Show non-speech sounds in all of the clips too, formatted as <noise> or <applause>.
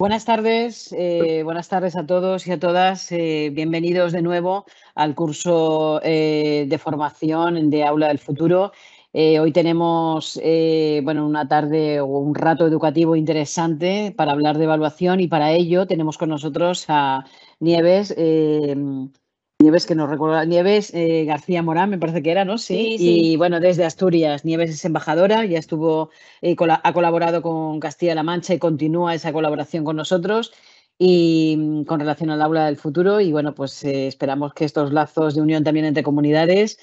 Buenas tardes, eh, buenas tardes a todos y a todas. Eh, bienvenidos de nuevo al curso eh, de formación de Aula del Futuro. hoy tenemos bueno, una tarde o un rato educativo interesante para hablar de evaluación y para ello tenemos con nosotros a Nieves, Nieves, que nos recuerdo, Nieves eh, García Morán, me parece que era, ¿no? Sí, Y bueno, desde Asturias, Nieves es embajadora, ya estuvo, eh, ha colaborado con Castilla-La Mancha y continúa esa colaboración con nosotros y mm, con relación al aula del futuro. Y bueno, pues eh, esperamos que estos lazos de unión también entre comunidades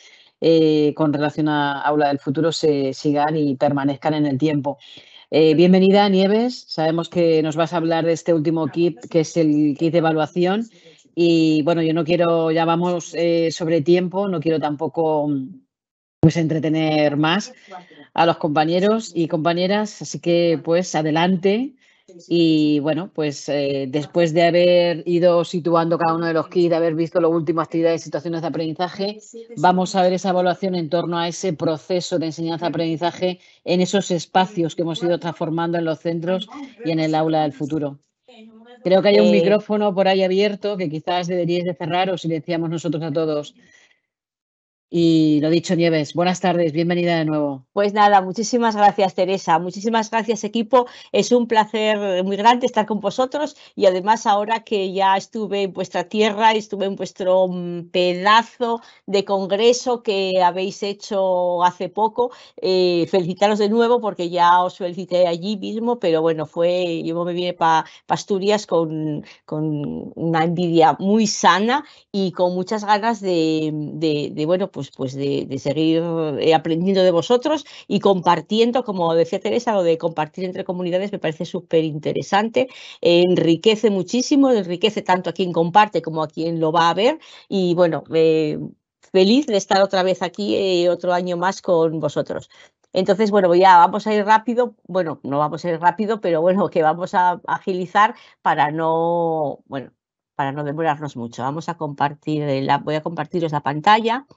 con relación a aula del futuro se sigan y permanezcan en el tiempo. bienvenida, Nieves. Sabemos que nos vas a hablar de este último kit, que es el kit de evaluación. Y bueno, yo no quiero, ya vamos eh, sobre tiempo, no quiero tampoco pues entretener más a los compañeros y compañeras, así que pues adelante. Y bueno, pues eh, después de haber ido situando cada uno de los kits, de haber visto las últimas actividades y situaciones de aprendizaje, vamos a ver esa evaluación en torno a ese proceso de enseñanza-aprendizaje en esos espacios que hemos ido transformando en los centros y en el aula del futuro. Creo que hay un eh, micrófono por ahí abierto que quizás deberíais de cerrar o silenciamos nosotros a todos. Y lo dicho, Nieves, buenas tardes, bienvenida de nuevo. Pues nada, muchísimas gracias, Teresa, muchísimas gracias, equipo. Es un placer muy grande estar con vosotros y además ahora que ya estuve en vuestra tierra, estuve en vuestro mm, pedazo de congreso que habéis hecho hace poco, eh, felicitaros de nuevo porque ya os felicité allí mismo, pero bueno, fue, yo me vine para Asturias con, una envidia muy sana y con muchas ganas de, de, de bueno, pues, pues, de, seguir eh, aprendiendo de vosotros y compartiendo, como decía Teresa, lo de compartir entre comunidades me parece súper interesante, enriquece muchísimo, enriquece tanto a quien comparte como a quien lo va a ver y bueno, feliz de estar otra vez aquí eh, otro año más con vosotros. Entonces, bueno, ya vamos a ir rápido, bueno, no vamos a ir rápido, pero bueno, que vamos a agilizar para no, bueno, para no demorarnos mucho. Vamos a compartir, la, voy a compartiros la pantalla.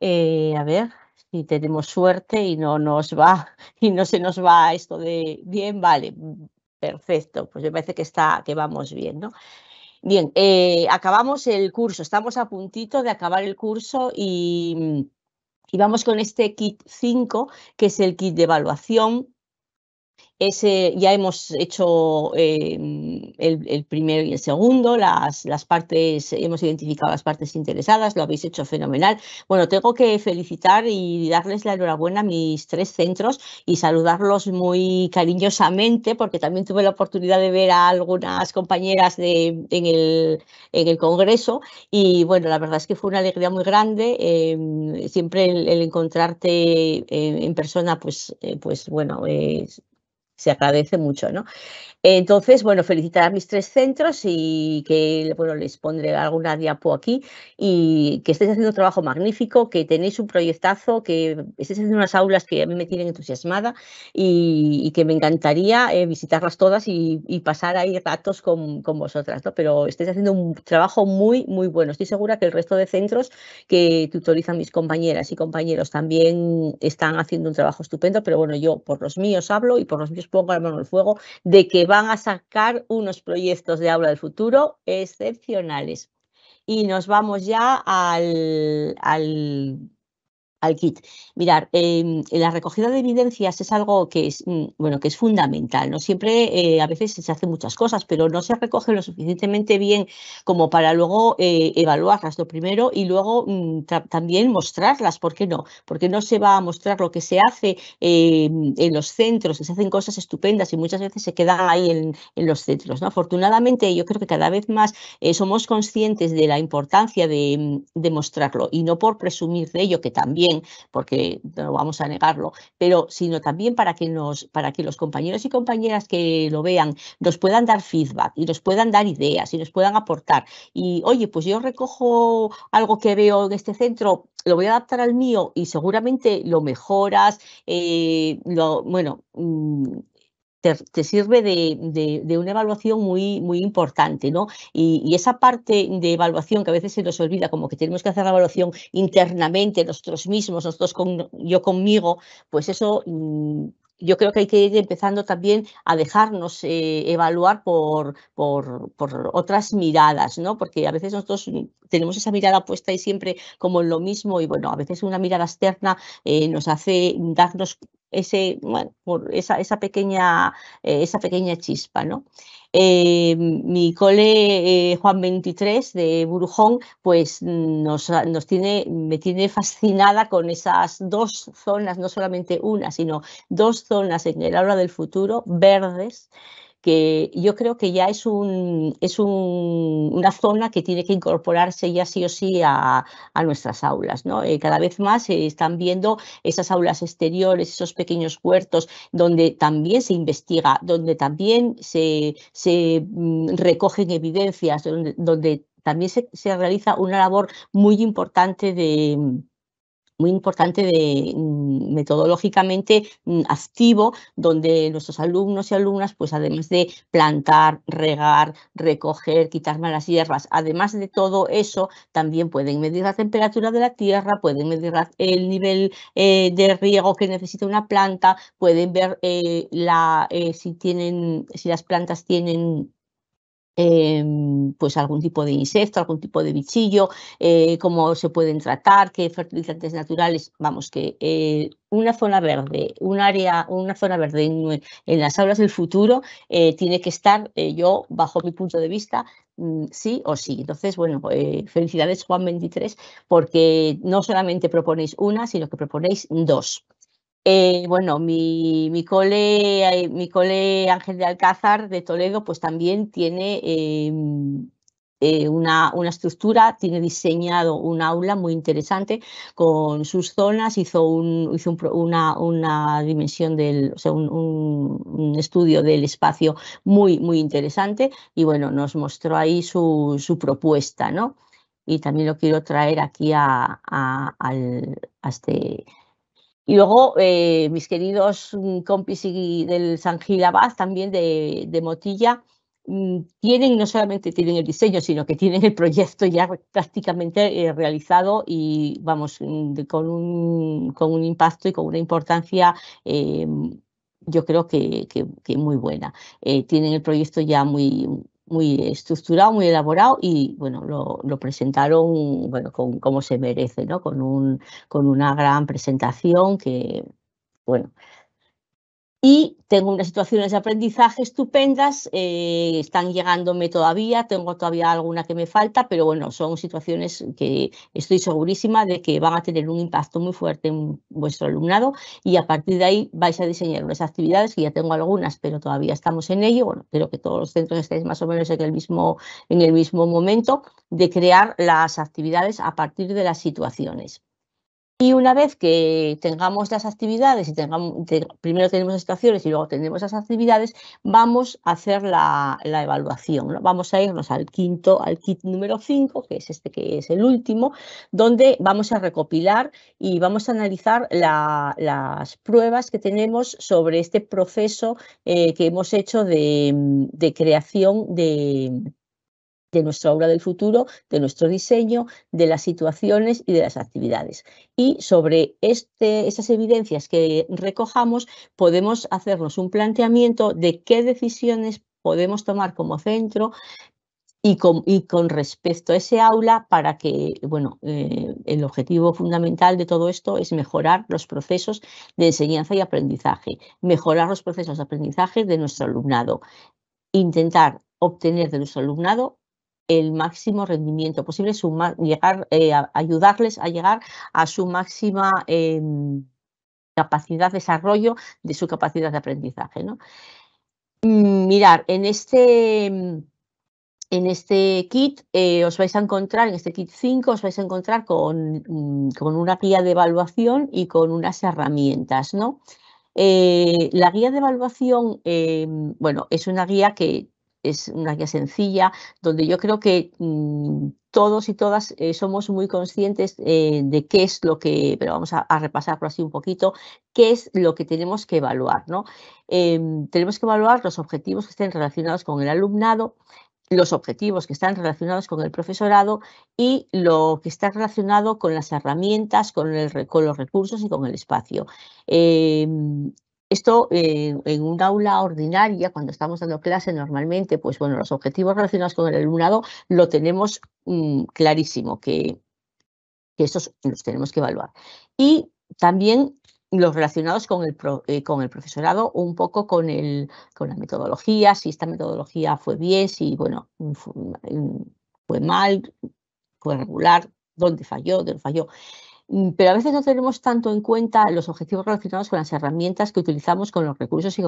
Eh, a ver si tenemos suerte y no nos va <laughs> y no se nos va esto de bien, vale, perfecto, pues me parece que está que vamos bien, ¿no? Bien, eh, acabamos el curso, estamos a puntito de acabar el curso y, y vamos con este kit 5, que es el kit de evaluación ya hemos hecho eh, el, primero y el segundo, las, las partes, hemos identificado las partes interesadas, lo habéis hecho fenomenal. Bueno, tengo que felicitar y darles la enhorabuena a mis tres centros y saludarlos muy cariñosamente, porque también tuve la oportunidad de ver a algunas compañeras en, el, en el Congreso y bueno, la verdad es que fue una alegría muy grande. Em, siempre el, encontrarte eh, en persona, pues, eh, pues bueno, se agradece mucho, ¿no? Entonces, bueno, felicitar a mis tres centros y que, bueno, les pondré alguna diapo aquí y que estéis haciendo un trabajo magnífico, que tenéis un proyectazo, que estéis haciendo unas aulas que a mí me tienen entusiasmada y, que me encantaría eh, visitarlas todas y, pasar ahí ratos con, vosotras, ¿no? Pero estéis haciendo un trabajo muy, muy bueno. Estoy segura que el resto de centros que tutorizan mis compañeras y compañeros también están haciendo un trabajo estupendo, pero bueno, yo por los míos hablo y por los míos Pongo la mano el fuego de que van a sacar unos proyectos de aula del futuro excepcionales. Y nos vamos ya al al kit. Mirar, em, la recogida de evidencias es algo que es, mm, bueno, que es fundamental. ¿no? Siempre, eh, a veces se hacen muchas cosas, pero no se recoge lo suficientemente bien como para luego eh, evaluarlas lo primero y luego mm, también mostrarlas. ¿Por qué no? Porque no se va a mostrar lo que se hace em, en los centros, se hacen cosas estupendas y muchas veces se quedan ahí en, los centros. Afortunadamente, yo creo que cada vez más eh, somos conscientes de la importancia mm, de mostrarlo y no por presumir de ello, que también porque no vamos a negarlo, pero sino también para que, nos, para que los compañeros y compañeras que lo vean nos puedan dar feedback y nos puedan dar ideas y nos puedan aportar. Y oye, pues yo recojo algo que veo en este centro, lo voy a adaptar al mío y seguramente lo mejoras, eh, lo, bueno, mm, te, sirve de, una evaluación muy, muy importante, ¿no? Y, y, esa parte de evaluación que a veces se nos olvida, como que tenemos que hacer la evaluación internamente, nosotros mismos, nosotros con, yo conmigo, pues eso mm, yo creo que hay que ir empezando también a dejarnos eh, evaluar por, por, otras miradas, ¿no? Porque a veces nosotros tenemos esa mirada puesta y siempre como lo mismo y bueno, a veces una mirada externa eh, nos hace darnos ese, esa, pequeña, eh, esa pequeña chispa, ¿no? Eh, mi cole eh, Juan 23 de Burujón pues mm, nos, tiene, me tiene fascinada con esas dos zonas, no solamente una, sino dos zonas en el aula del futuro, verdes, que yo creo que ya es, un, es una zona que tiene que incorporarse ya sí o sí a, nuestras aulas. Eh, cada vez más se están viendo esas aulas exteriores, esos pequeños huertos, donde también se investiga, donde también se, se mm, recogen evidencias, donde, también se, se realiza una labor muy importante de muy importante de mm, metodológicamente mm, activo donde nuestros alumnos y alumnas pues además de plantar, regar, recoger, quitar malas hierbas, además de todo eso también pueden medir la temperatura de la tierra, pueden medir el nivel eh, de riego que necesita una planta, pueden ver eh, eh, si tienen si las plantas tienen Em, pues algún tipo de insecto, algún tipo de bichillo, eh, cómo se pueden tratar, qué fertilizantes naturales, vamos, que eh, una zona verde, un área, una zona verde en, en las aulas del futuro eh, tiene que estar, yo, bajo mi punto de vista, mm, sí o sí. Entonces, bueno, felicidades Juan 23, porque no solamente proponéis una, sino que proponéis dos. Eh, bueno, mi, mi, cole, mi cole Ángel de Alcázar de Toledo, pues también tiene eh, eh, una, una, estructura, tiene diseñado un aula muy interesante con sus zonas, hizo, un, hizo una, una, dimensión del, o sea, un, estudio del espacio muy, muy interesante y bueno, nos mostró ahí su, propuesta, ¿no? Y también lo quiero traer aquí a, a este y luego eh, mis queridos mm, compis del San Gil también de, Motilla, mm, tienen, no solamente tienen el diseño, sino que tienen el proyecto ya prácticamente eh, realizado y vamos, mm, con un, impacto y con una importancia. Eh, yo creo que, que, muy buena. tienen el proyecto ya muy, muy estructurado, muy elaborado y bueno, lo, presentaron bueno, con, como se merece, ¿no? con, un, con una gran presentación que, bueno, y tengo unas situaciones de aprendizaje estupendas, eh, están llegándome todavía, tengo todavía alguna que me falta, pero bueno, son situaciones que estoy segurísima de que van a tener un impacto muy fuerte en vuestro alumnado y a partir de ahí vais a diseñar unas actividades que ya tengo algunas, pero todavía estamos en ello. Bueno, que todos los centros estéis más o menos en el mismo, en el mismo momento de crear las actividades a partir de las situaciones. Y una vez que tengamos las actividades, y tengamos, primero tenemos las estaciones y luego tenemos las actividades, vamos a hacer la, evaluación. Vamos a irnos al quinto, al kit número 5, que es este que es el último, donde vamos a recopilar y vamos a analizar las pruebas que tenemos sobre este proceso eh, que hemos hecho de creación de de nuestra obra del futuro, de nuestro diseño, de las situaciones y de las actividades. Y sobre este, esas evidencias que recojamos, podemos hacernos un planteamiento de qué decisiones podemos tomar como centro y con, respecto a ese aula para que, bueno, eh, el objetivo fundamental de todo esto es mejorar los procesos de enseñanza y aprendizaje, mejorar los procesos de aprendizaje de nuestro alumnado, intentar obtener de nuestro alumnado el máximo rendimiento posible, llegar, eh, a ayudarles a llegar a su máxima em, capacidad de desarrollo de su capacidad de aprendizaje. ¿no? Mirar, en este, en este kit eh, os vais a encontrar, en este kit 5, os vais a encontrar mm, con, una guía de evaluación y con unas herramientas. ¿no? Eh, la guía de evaluación, em, bueno, es una guía que es una guía sencilla donde yo creo que mm, todos y todas eh, somos muy conscientes eh, de qué es lo que, pero vamos a, repasarlo así un poquito, qué es lo que tenemos que evaluar. ¿no? Em, tenemos que evaluar los objetivos que estén relacionados con el alumnado, los objetivos que están relacionados con el profesorado y lo que está relacionado con las herramientas, con, los recursos y con el espacio. Em, esto eh, en un aula ordinaria, cuando estamos dando clase normalmente, pues bueno, los objetivos relacionados con el alumnado lo tenemos mm, clarísimo, que, estos los tenemos que evaluar. Y también los relacionados con el, eh, con el profesorado, un poco con, con la metodología, si esta metodología fue bien, si bueno, fue, mm, fue mal, fue regular, dónde falló, dónde falló. Mm, pero a veces no tenemos tanto en cuenta los objetivos relacionados con las herramientas que utilizamos, con los recursos y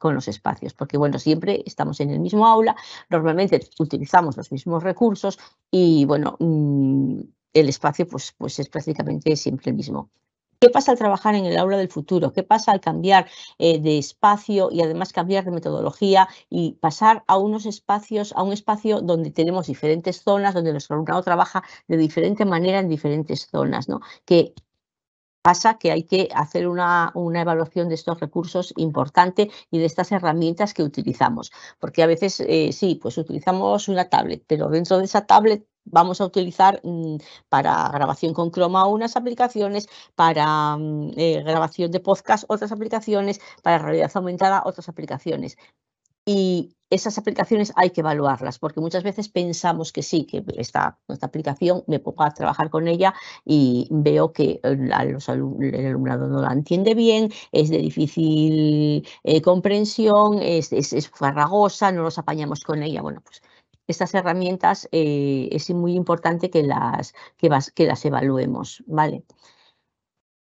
con, los espacios, porque bueno, siempre estamos en el mismo aula, normalmente utilizamos los mismos recursos y bueno, mm, el espacio pues, pues es prácticamente siempre el mismo. ¿Qué pasa al trabajar en el aula del futuro? ¿Qué pasa al cambiar eh, de espacio y además cambiar de metodología y pasar a unos espacios, a un espacio donde tenemos diferentes zonas, donde nuestro alumnado trabaja de diferente manera en diferentes zonas? ¿no? Que pasa que hay que hacer una, evaluación de estos recursos importante y de estas herramientas que utilizamos. Porque a veces, eh, sí, pues utilizamos una tablet, pero dentro de esa tablet vamos a utilizar mm, para grabación con croma unas aplicaciones, para mm, eh, grabación de podcast otras aplicaciones, para realidad aumentada otras aplicaciones. Y esas aplicaciones hay que evaluarlas, porque muchas veces pensamos que sí, que esta, esta aplicación me puedo a trabajar con ella y veo que eh, el alumnado no la entiende bien, es de difícil eh, comprensión, es, es, es farragosa, no nos apañamos con ella. Bueno, pues estas herramientas eh, es muy importante que las, que, las evaluemos, ¿vale?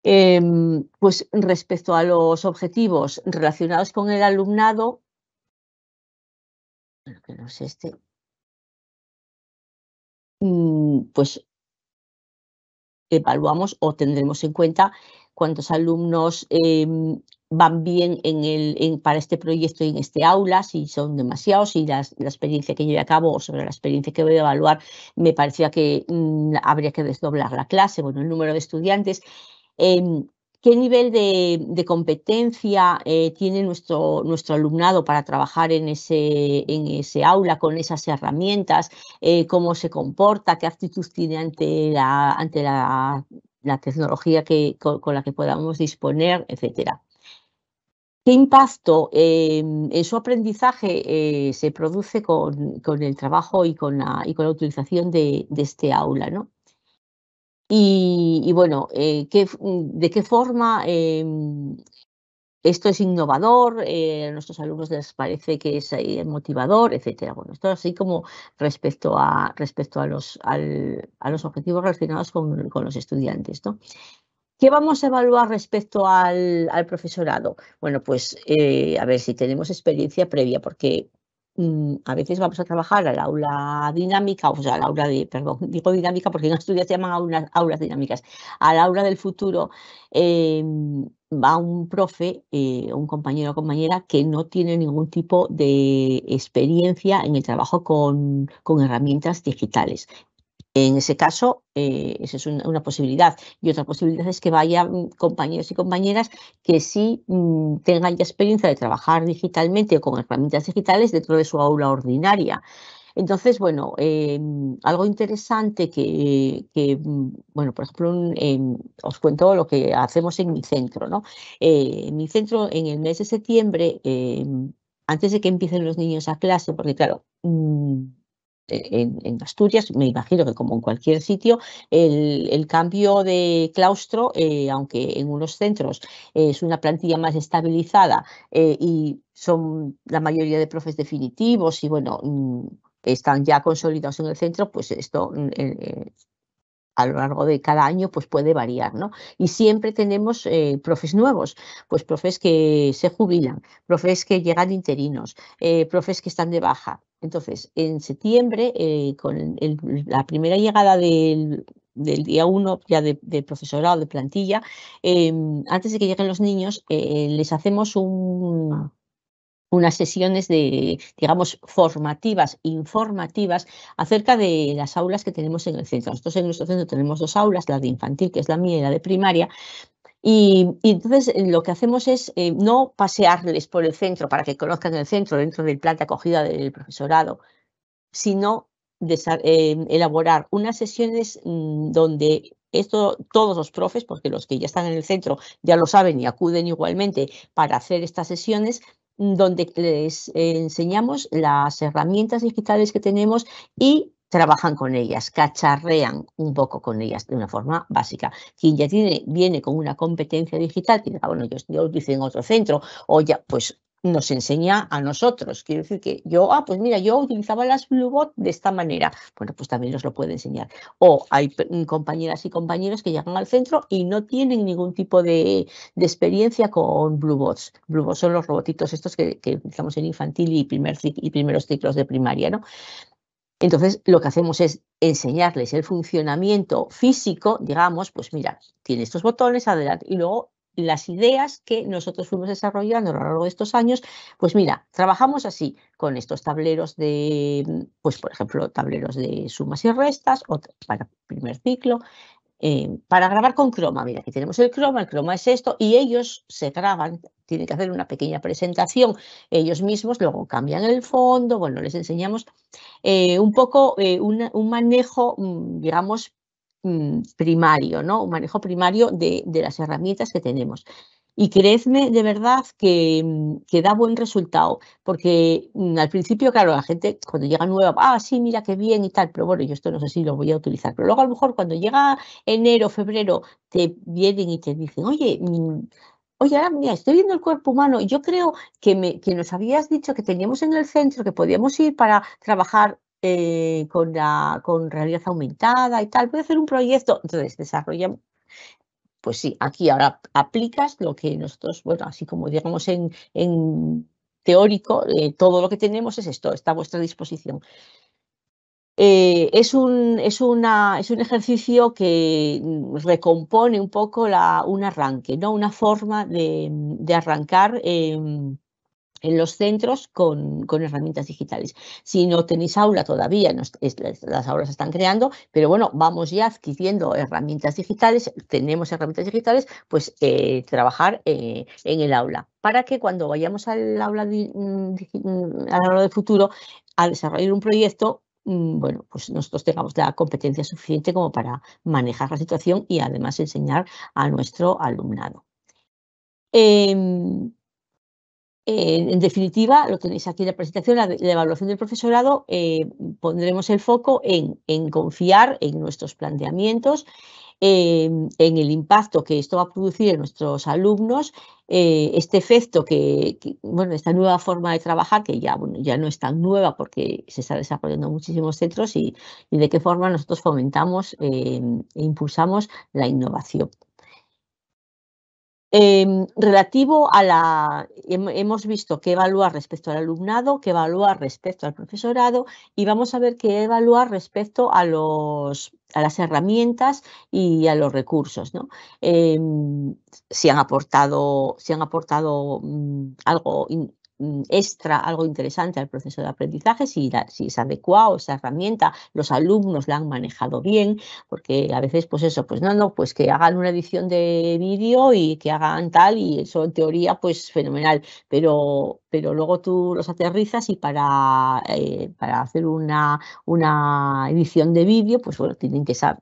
Em, pues respecto a los objetivos relacionados con el alumnado, que este, mm, pues evaluamos o tendremos en cuenta cuántos alumnos em, van bien para este proyecto y en este aula, si son demasiados, y la experiencia que lleve a cabo o sobre la experiencia que voy a evaluar me parecía que mm, habría que desdoblar la clase, bueno, el número de estudiantes. Em, ¿Qué nivel de, competencia eh, tiene nuestro, nuestro alumnado para trabajar en ese, en ese aula con esas herramientas? Eh, ¿Cómo se comporta? ¿Qué actitud tiene ante la, ante la, tecnología con la que podamos disponer, etcétera? ¿Qué impacto eh, en su aprendizaje eh, se produce con, el trabajo y con la, utilización de, este aula? ¿no? Y, bueno, eh, ¿de qué forma em, esto es innovador? a nuestros alumnos les parece que es motivador, etcétera. Bueno, esto así como respecto a, respecto a, los, objetivos relacionados con, con los estudiantes. ¿no? ¿Qué vamos a evaluar respecto al, profesorado? Bueno, pues eh, a ver si tenemos experiencia previa, porque mm, a veces vamos a trabajar al aula dinámica, o sea, al aula de, perdón, <laughs> digo dinámica porque en Asturias se llaman aulas, aulas dinámicas, al aula del futuro. Em, va un profe, eh, un compañero o compañera que no tiene ningún tipo de experiencia en el trabajo con, con herramientas digitales. En ese caso, eh, esa es una, posibilidad. Y otra posibilidad es que vayan mm, compañeros y compañeras que sí mm, tengan ya experiencia de trabajar digitalmente o con herramientas digitales dentro de su aula ordinaria. Entonces, bueno, eh, algo interesante que, mm, bueno, por ejemplo, em, os cuento lo que hacemos en mi centro, ¿no? Eh, en mi centro, en el mes de septiembre, em, antes de que empiecen los niños a clase, porque claro, eh, en, Asturias, me imagino que como en cualquier sitio, el, cambio de claustro, eh, aunque en unos centros eh, es una plantilla más estabilizada y son la mayoría de profes definitivos y bueno, mm, están ya consolidados en el centro, pues esto mm, a lo largo de cada año pues puede variar, ¿no? Y siempre tenemos eh, profes nuevos, pues profes que se jubilan, profes que llegan interinos, eh, profes que están de baja. Entonces, en septiembre, eh, con la primera llegada del, día 1 ya de, profesorado, de plantilla, em, antes de que lleguen los niños, les hacemos un, unas sesiones de, digamos, formativas, informativas acerca de las aulas que tenemos en el centro. Nosotros en nuestro centro tenemos dos aulas, la de infantil, que es la mía, y la de primaria, y, entonces eh, lo que hacemos es eh, no pasearles por el centro para que conozcan el centro dentro del plan de acogida del profesorado, sino eh, elaborar unas sesiones mm, donde esto todos los profes, porque los que ya están en el centro ya lo saben y acuden igualmente para hacer estas sesiones, donde les enseñamos las herramientas digitales que tenemos y trabajan con ellas, cacharrean un poco con ellas de una forma básica. Quien ya tiene, viene con una competencia digital, que ah, bueno, yo, yo lo en otro centro, o ya, pues nos enseña a nosotros. Quiero decir que yo, ah, pues mira, yo utilizaba las Bluebot de esta manera. Bueno, pues también nos lo puede enseñar. O hay mm, compañeras y compañeros que llegan al centro y no tienen ningún tipo de, experiencia con Bluebots. Bluebots son los robotitos estos que, que utilizamos en infantil y, primer, y primeros ciclos de primaria, ¿no? Entonces, lo que hacemos es enseñarles el funcionamiento físico, digamos, pues mira, tiene estos botones, adelante, y luego las ideas que nosotros fuimos desarrollando a lo largo de estos años, pues mira, trabajamos así con estos tableros de, pues por ejemplo, tableros de sumas y restas, para primer ciclo, eh, para grabar con croma. Mira, aquí tenemos el croma, el croma es esto, y ellos se graban, tienen que hacer una pequeña presentación ellos mismos, luego cambian el fondo, bueno, les enseñamos eh, un poco eh, un manejo, mm, digamos, Mm, primario, ¿no? Un manejo primario de, las herramientas que tenemos. Y creedme de verdad que, mm, que, da buen resultado, porque mm, al principio, claro, la gente cuando llega nueva, ah, sí, mira qué bien y tal, pero bueno, yo esto no sé si lo voy a utilizar. Pero luego a lo mejor cuando llega enero, febrero, te vienen y te dicen, oye, oye, ahora mira, estoy viendo el cuerpo humano, yo creo que, me, que nos habías dicho que teníamos en el centro, que podíamos ir para trabajar eh, con, la, con realidad aumentada y tal, puede hacer un proyecto, entonces desarrollamos, pues sí, aquí ahora aplicas lo que nosotros, bueno, así como digamos en, teórico, eh, todo lo que tenemos es esto, está a vuestra disposición. Eh, es, un, es, una, es, un, ejercicio que recompone un poco la, un arranque, ¿no? una forma de, arrancar em, en los centros con, herramientas digitales. Si no tenéis aula todavía, las aulas se están creando, pero bueno, vamos ya adquiriendo herramientas digitales, tenemos herramientas digitales, pues eh, trabajar eh, en el aula para que cuando vayamos al aula, mm, mm, de futuro a desarrollar un proyecto, mm, bueno, pues nosotros tengamos la competencia suficiente como para manejar la situación y además enseñar a nuestro alumnado. Em, eh, en definitiva, lo tenéis aquí en la presentación, la, evaluación del profesorado, eh, pondremos el foco en, confiar en nuestros planteamientos, em, en el impacto que esto va a producir en nuestros alumnos, eh, este efecto que, bueno, esta nueva forma de trabajar, que ya, no es tan nueva porque se está desarrollando muchísimos centros y de qué forma nosotros fomentamos em, e impulsamos la innovación. Em, relativo a la, hemos visto qué evaluar respecto al alumnado, qué evaluar respecto al profesorado y vamos a ver qué evaluar respecto a, los, a las herramientas y a los recursos. ¿no? Em, si han aportado, si han aportado mm, algo Mm, extra, algo interesante al proceso de aprendizaje, si, si es adecuado esa herramienta, los alumnos la han manejado bien, porque a veces pues eso, pues no, no, pues que hagan una edición de vídeo y que hagan tal y eso en teoría pues fenomenal, pero, pero luego tú los aterrizas y para, eh, para hacer una, una edición de vídeo pues bueno, tienen que saber,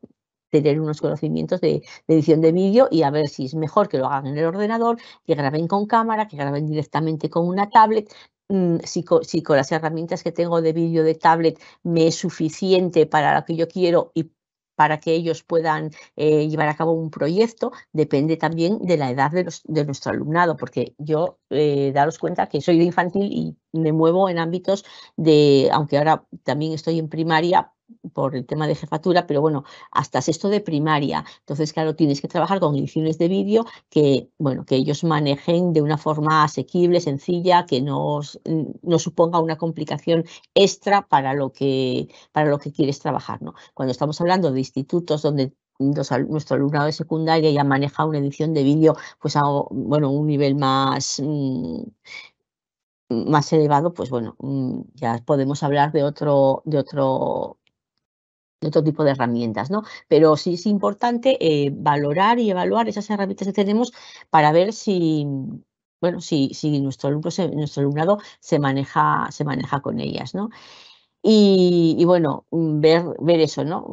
tener unos conocimientos de, edición de vídeo y a ver si es mejor que lo hagan en el ordenador, que graben con cámara, que graben directamente con una tablet, mm, si con, las herramientas que tengo de vídeo de tablet me es suficiente para lo que yo quiero y para que ellos puedan eh, llevar a cabo un proyecto, depende también de la edad de, nuestro alumnado, porque yo, eh, daros cuenta que soy de infantil y me muevo en ámbitos de, aunque ahora también estoy en primaria, por el tema de jefatura, pero bueno, hasta esto de primaria. Entonces, claro, tienes que trabajar con ediciones de vídeo que, bueno, que ellos manejen de una forma asequible, sencilla, que no, mm, no suponga una complicación extra para lo que, para lo que quieres trabajar. ¿no? Cuando estamos hablando de institutos donde nuestro alumnado de secundaria ya maneja una edición de vídeo, pues a bueno, un nivel más, mm, más elevado, pues bueno, mm, ya podemos hablar de otro, de otro, de otro tipo de herramientas, ¿no? Pero sí es importante eh, valorar y evaluar esas herramientas que tenemos para ver si, bueno, si, si nuestro, alumno nuestro alumnado se maneja, se maneja con ellas, ¿no? Y, y bueno, ver, ver eso, ¿no?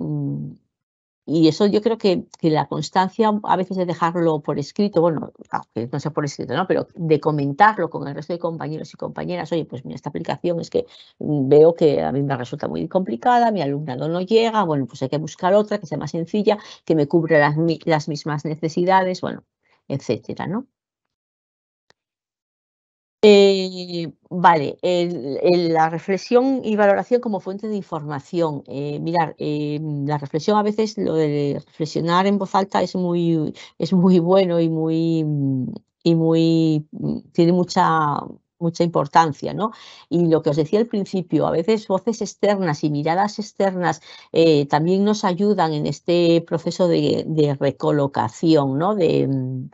Y eso yo creo que, la constancia, a veces de dejarlo por escrito, bueno, aunque no sea por escrito, ¿no? Pero de comentarlo con el resto de compañeros y compañeras, oye, pues mira, esta aplicación es que veo que a mí me resulta muy complicada, mi alumnado no llega, bueno, pues hay que buscar otra que sea más sencilla, que me cubra las, las mismas necesidades, bueno, etcétera, ¿no? Eh, vale, la reflexión y valoración como fuente de información. Eh, mirar, eh, la reflexión a veces, lo de reflexionar en voz alta es muy, es muy bueno y muy, mm, y muy, mm, tiene mucha, mucha importancia, ¿no? Y lo que os decía al principio, a veces voces externas y miradas externas también nos ayudan en este proceso de, recolocación, ¿no? Mm,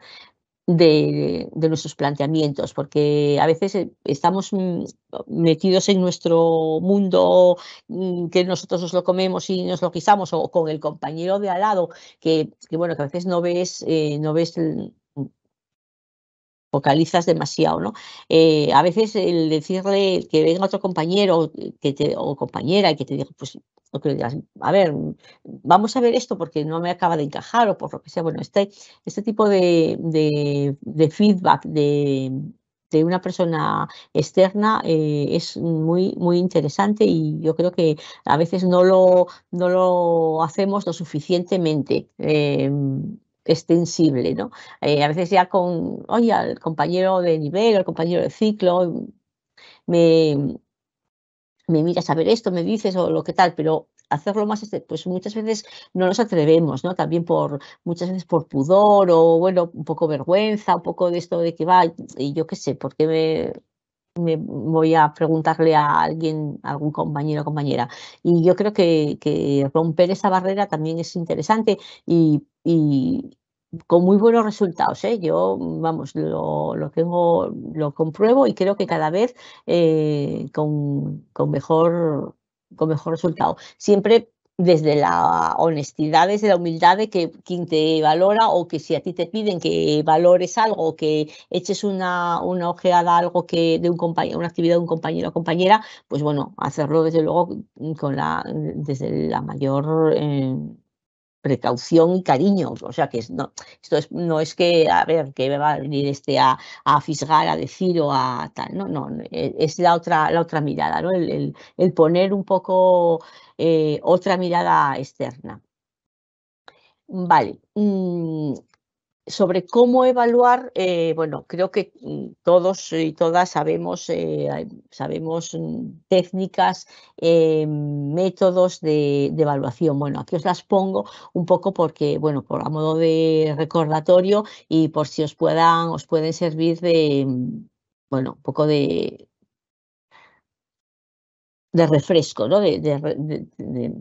de, de, nuestros planteamientos, porque a veces eh, estamos mm, metidos en nuestro mundo mm, que nosotros nos lo comemos y nos lo quisamos, o con el compañero de al lado, que, bueno, que a veces no ves, eh, no ves el, focalizas demasiado, ¿no? Eh, a veces el decirle que venga otro compañero o compañera y que te diga, pues, digas, a ver, vamos a ver esto porque no me acaba de encajar o por lo que sea. Bueno, este, este tipo de, feedback de, una persona externa eh, es muy muy interesante y yo creo que a veces no lo no lo hacemos lo suficientemente eh, extensible, ¿no? Eh, a veces ya con, oye, al compañero de nivel, al compañero de ciclo, me, me miras a ver esto, me dices o lo que tal, pero hacerlo más, este, pues muchas veces no nos atrevemos, ¿no? También por, muchas veces por pudor o, bueno, un poco vergüenza, un poco de esto de que va, y yo qué sé, ¿por qué me, me voy a preguntarle a alguien, algún compañero o compañera. Y yo creo que, romper esa barrera también es interesante y, con muy buenos resultados. ¿eh? Yo, vamos, lo, lo, tengo, lo compruebo y creo que cada vez eh, con, con, mejor, con mejor resultado. Siempre desde la honestidad, desde la humildad de que quien te valora o que si a ti te piden que valores algo que eches una, una ojeada a algo que de un compañero, una actividad de un compañero o compañera, pues bueno, hacerlo desde luego mm, con la, desde la mayor eh, precaución y cariño. O sea, que no, esto es, no es que, a ver, que va a venir este a, a fisgar, a decir o a tal. No, no, e, es la otra, la otra mirada, ¿no? el, poner un poco eh, otra mirada externa. Vale, mm, sobre cómo evaluar, eh, bueno, creo que mm, todos y todas sabemos, eh, sabemos mm, técnicas, eh, métodos de, de, evaluación. Bueno, aquí os las pongo un poco porque, bueno, por a modo de recordatorio y por si os puedan, os pueden servir de, mm, bueno, un poco de, de refresco, ¿no? de,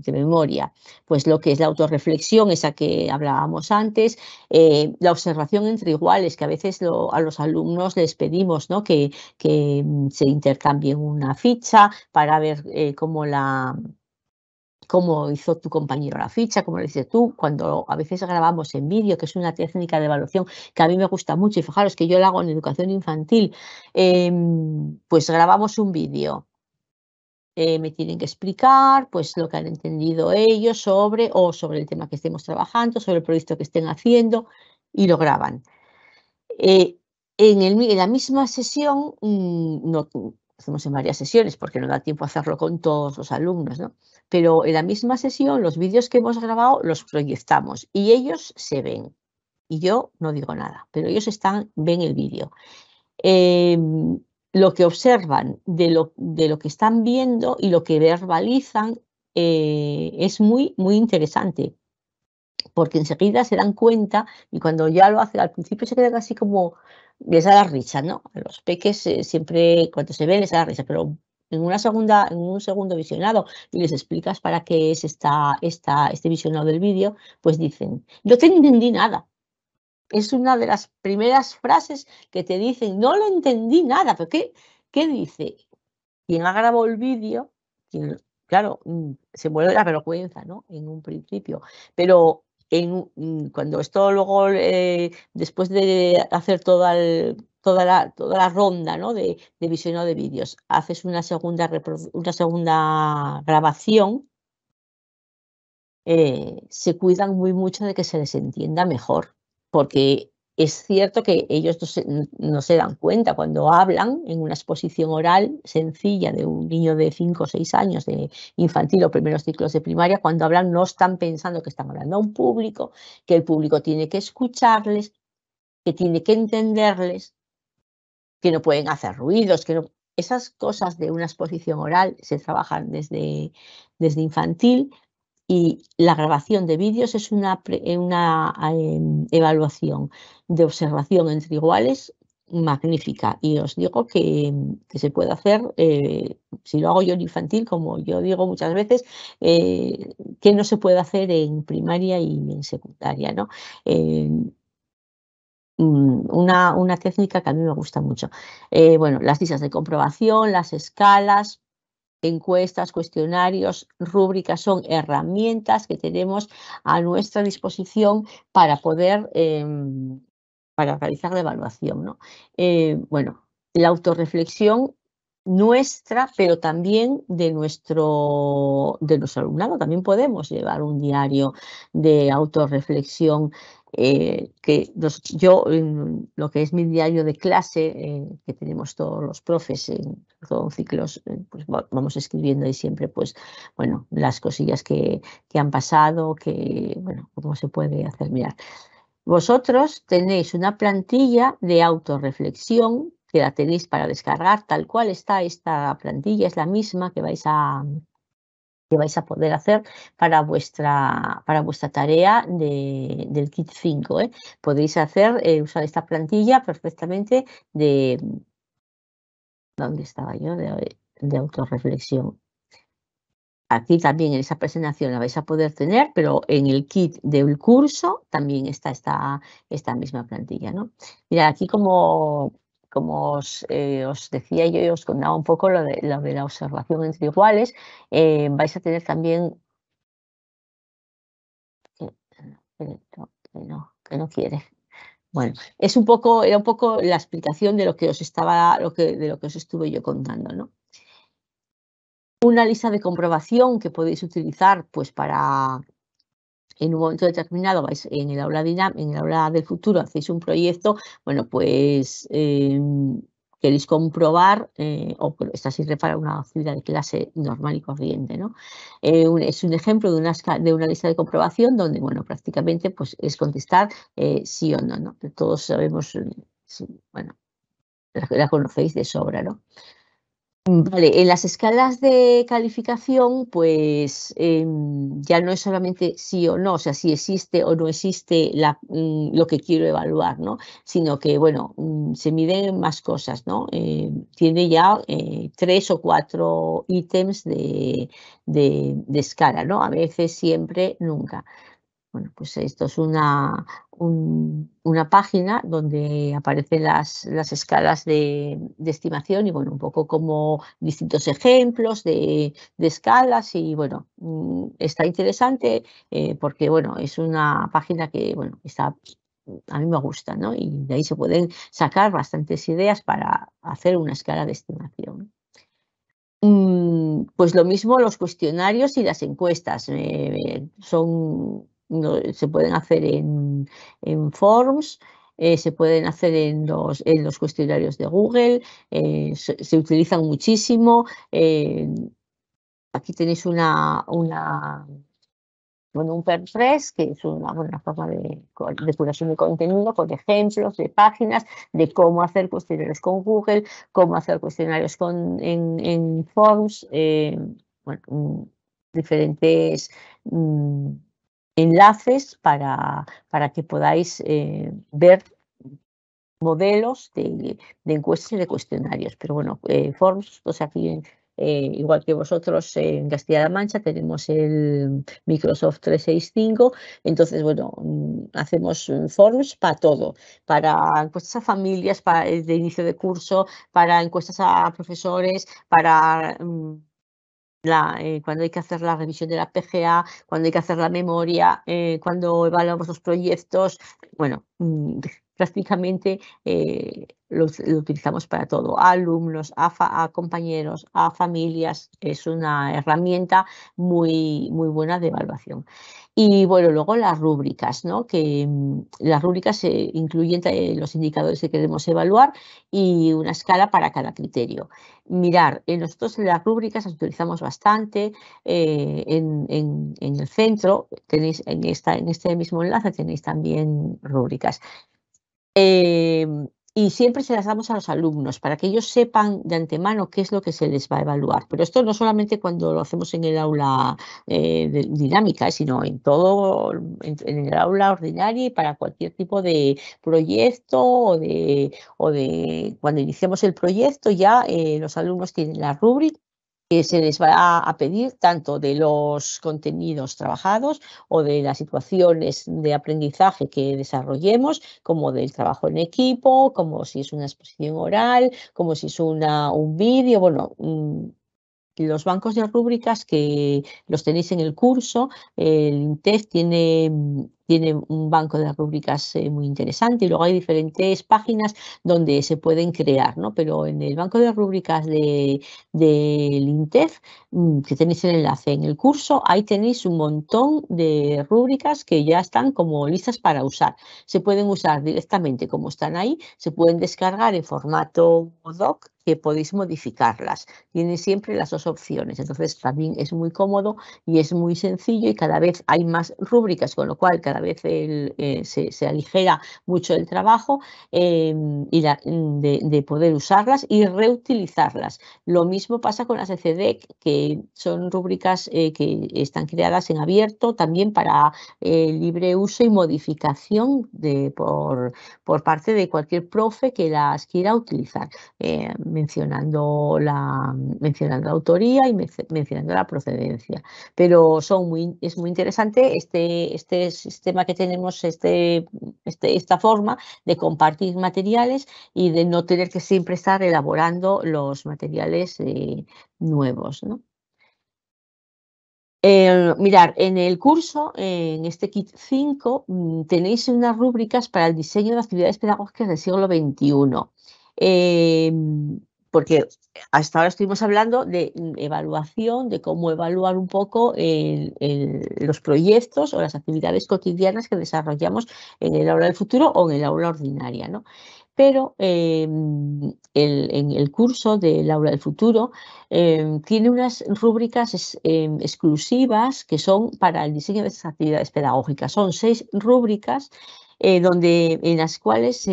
memoria. Pues lo que es la autorreflexión, esa que hablábamos antes, eh, la observación entre iguales, que a veces a los alumnos les pedimos ¿no? que, que, mm, se intercambien una ficha para ver eh, cómo la, cómo hizo tu compañero la ficha, Como lo dices tú, cuando a veces grabamos en vídeo, que es una técnica de evaluación que a mí me gusta mucho, y fijaros que yo la hago en educación infantil, em, pues grabamos un vídeo eh, me tienen que explicar pues lo que han entendido ellos sobre o sobre el tema que estemos trabajando, sobre el proyecto que estén haciendo y lo graban. Eh, en, la misma sesión, mm, no, hacemos en varias sesiones porque no da tiempo a hacerlo con todos los alumnos, pero en la misma sesión los vídeos que hemos grabado los proyectamos y ellos se ven. Y yo no digo nada, pero ellos están, ven el vídeo. Em, lo que observan, de lo, de lo que están viendo y lo que verbalizan eh, es muy, muy interesante. Porque enseguida se dan cuenta y cuando ya lo hacen, al principio se quedan así como, les da la risa, ¿no? los peques eh, siempre cuando se ven les da la risa, pero en una segunda, en un segundo visionado y les explicas para qué es esta, esta, este visionado del vídeo, pues dicen, no te entendí nada, es una de las primeras frases que te dicen, no lo entendí nada, pero ¿qué, dice? Quien ha grabado el vídeo, claro, mm, se muere la vergüenza, ¿no? En un principio, pero mm, cuando esto luego, eh, después de hacer toda, la, ronda de, visionado de vídeos, haces una segunda, grabación, eh, se cuidan muy mucho de que se les entienda mejor porque es cierto que ellos no se, dan cuenta cuando hablan en una exposición oral sencilla de un niño de 5 o 6 años de infantil o primeros ciclos de primaria, cuando hablan no están pensando que están hablando a un público, que el público tiene que escucharles, que tiene que entenderles, que no pueden hacer ruidos, que Esas cosas de una exposición oral se trabajan desde, desde infantil, y la grabación de vídeos es una, eh, una em, evaluación de observación entre iguales magnífica y os digo que, se puede hacer, eh, si lo hago yo en infantil, como yo digo muchas veces, eh, que no se puede hacer en primaria y en secundaria. Em, mm, una, una, técnica que a mí me gusta mucho. bueno, las listas de comprobación, las escalas, encuestas, cuestionarios, rúbricas, son herramientas que tenemos a nuestra disposición para poder em, realizar la evaluación. ¿no? Eh, bueno, la autorreflexión nuestra, pero también de nuestro, de nuestro alumnado. También podemos llevar un diario de autorreflexión. Eh, que los, yo, lo que es mi diario de clase, eh, que tenemos todos los profes en todos ciclos, eh, pues vamos escribiendo ahí siempre, pues, bueno, las cosillas que, que han pasado, que, bueno, cómo se puede hacer mirar. Vosotros tenéis una plantilla de autorreflexión que la tenéis para descargar tal cual está esta plantilla, es la misma que vais a, que vais a poder hacer para vuestra, para vuestra tarea del kit 5. ¿eh? Podéis hacer, eh, usar esta plantilla perfectamente de... ¿Dónde estaba yo? De, autorreflexión. Aquí también en esa presentación la vais a poder tener, pero en el kit del curso también está esta, esta misma plantilla. ¿no? Mira, aquí como como eh, os, decía yo y os contaba un poco lo de, la observación entre iguales, eh, vais a tener también... Que no, que no quiere. Bueno, es un poco, era un poco la explicación de lo que os estaba, lo que, de lo que os estuve yo contando, ¿no? Una lista de comprobación que podéis utilizar pues, para en un momento determinado vais en el aula en el aula del futuro, hacéis un proyecto, bueno, pues em, queréis comprobar, eh, o está sirve para una ciudad de clase normal y corriente, ¿no? Eh, es un ejemplo de una, lista de comprobación donde, bueno, prácticamente pues es contestar eh, sí o no, ¿no? Todos sabemos, bueno, la, la, conocéis de sobra, ¿no? Vale, en las escalas de calificación, pues em, ya no es solamente sí o no, o sea, si existe o no existe mm, lo que quiero evaluar, ¿no? Sino que, bueno, mm, se miden más cosas, ¿no? Em, tiene ya eh, tres o cuatro ítems de, de escala, ¿no? A veces, siempre, nunca pues esto es una, una página donde aparecen las, escalas de, estimación y, bueno, un poco como distintos ejemplos de, escalas y, bueno, mm, está interesante eh, porque, bueno, es una página que, bueno, está a mí me gusta, ¿no? Y de ahí se pueden sacar bastantes ideas para hacer una escala de estimación. Mm, pues lo mismo los cuestionarios y las encuestas. Eh, son se pueden hacer en, Forms, eh, se pueden hacer en los, en los cuestionarios de Google, eh, se, utilizan muchísimo. Eh, aquí tenéis una, una bueno, un 3 que es una buena forma de, de, curación de contenido, con ejemplos de páginas, de cómo hacer cuestionarios con Google, cómo hacer cuestionarios con, en, en Forms, bueno, mm, diferentes... Mm, enlaces para, para que podáis eh, ver modelos de, encuestas y de cuestionarios. Pero bueno, eh, Forms, aquí eh, igual que vosotros en Castilla-La Mancha tenemos el Microsoft 365, entonces bueno, mm, hacemos mm, Forms para todo, para encuestas a familias, para el inicio de curso, para encuestas a profesores, para mm, eh, cuando hay que hacer la revisión de la PGA, cuando hay que hacer la memoria, eh, cuando evaluamos los proyectos, bueno, mm, <laughs> prácticamente eh, lo, utilizamos para todo, a alumnos, a, compañeros, a familias, es una herramienta muy, muy buena de evaluación. Y bueno, luego las rúbricas, ¿no? que mm, las rúbricas incluyen los indicadores que queremos evaluar y una escala para cada criterio mirar. Eh, nosotros en las rúbricas las utilizamos bastante. Eh, en, el centro, tenéis en, esta, en este mismo enlace tenéis también rúbricas. Eh, y siempre se las damos a los alumnos para que ellos sepan de antemano qué es lo que se les va a evaluar. Pero esto no solamente cuando lo hacemos en el aula eh, de, dinámica, sino en todo, en, el aula ordinaria y para cualquier tipo de proyecto o de, o de cuando iniciamos el proyecto ya eh, los alumnos tienen la rúbrica que se les va a pedir tanto de los contenidos trabajados o de las situaciones de aprendizaje que desarrollemos, como del trabajo en equipo, como si es una exposición oral, como si es una, un vídeo, bueno, mm, los bancos de rúbricas que los tenéis en el curso, el INTEF tiene tiene un banco de rúbricas eh, muy interesante y luego hay diferentes páginas donde se pueden crear, ¿no? Pero en el banco de rúbricas del INTEF, mm, que tenéis el enlace en el curso, ahí tenéis un montón de rúbricas que ya están como listas para usar. Se pueden usar directamente como están ahí, se pueden descargar en formato doc podéis modificarlas. Tiene siempre las dos opciones, entonces también es muy cómodo y es muy sencillo y cada vez hay más rúbricas, con lo cual cada vez eh, se, aligera mucho el trabajo em, y de, poder usarlas y reutilizarlas. Lo mismo pasa con las ECDEC, e que son rúbricas eh, que están creadas en abierto también para eh, libre uso y modificación de, por, por parte de cualquier profe que las quiera utilizar. Me mencionando la, mencionando la autoría y mencionando la procedencia. Pero es muy interesante este, este sistema que tenemos, este, este, esta forma de compartir materiales y de no tener que siempre estar elaborando los materiales eh, nuevos. ¿no? Eh, mirar, en el curso, en este kit 5, mm, tenéis unas rúbricas para el diseño de actividades pedagógicas del siglo XXI porque hasta ahora estuvimos hablando de evaluación, de cómo evaluar un poco los proyectos o las actividades cotidianas que desarrollamos en el aula del futuro o en el aula ordinaria. Pero em, en el curso del aula del futuro em, tiene unas rúbricas em, exclusivas que son para el diseño de esas actividades pedagógicas. Son seis rúbricas eh, donde, en las cuales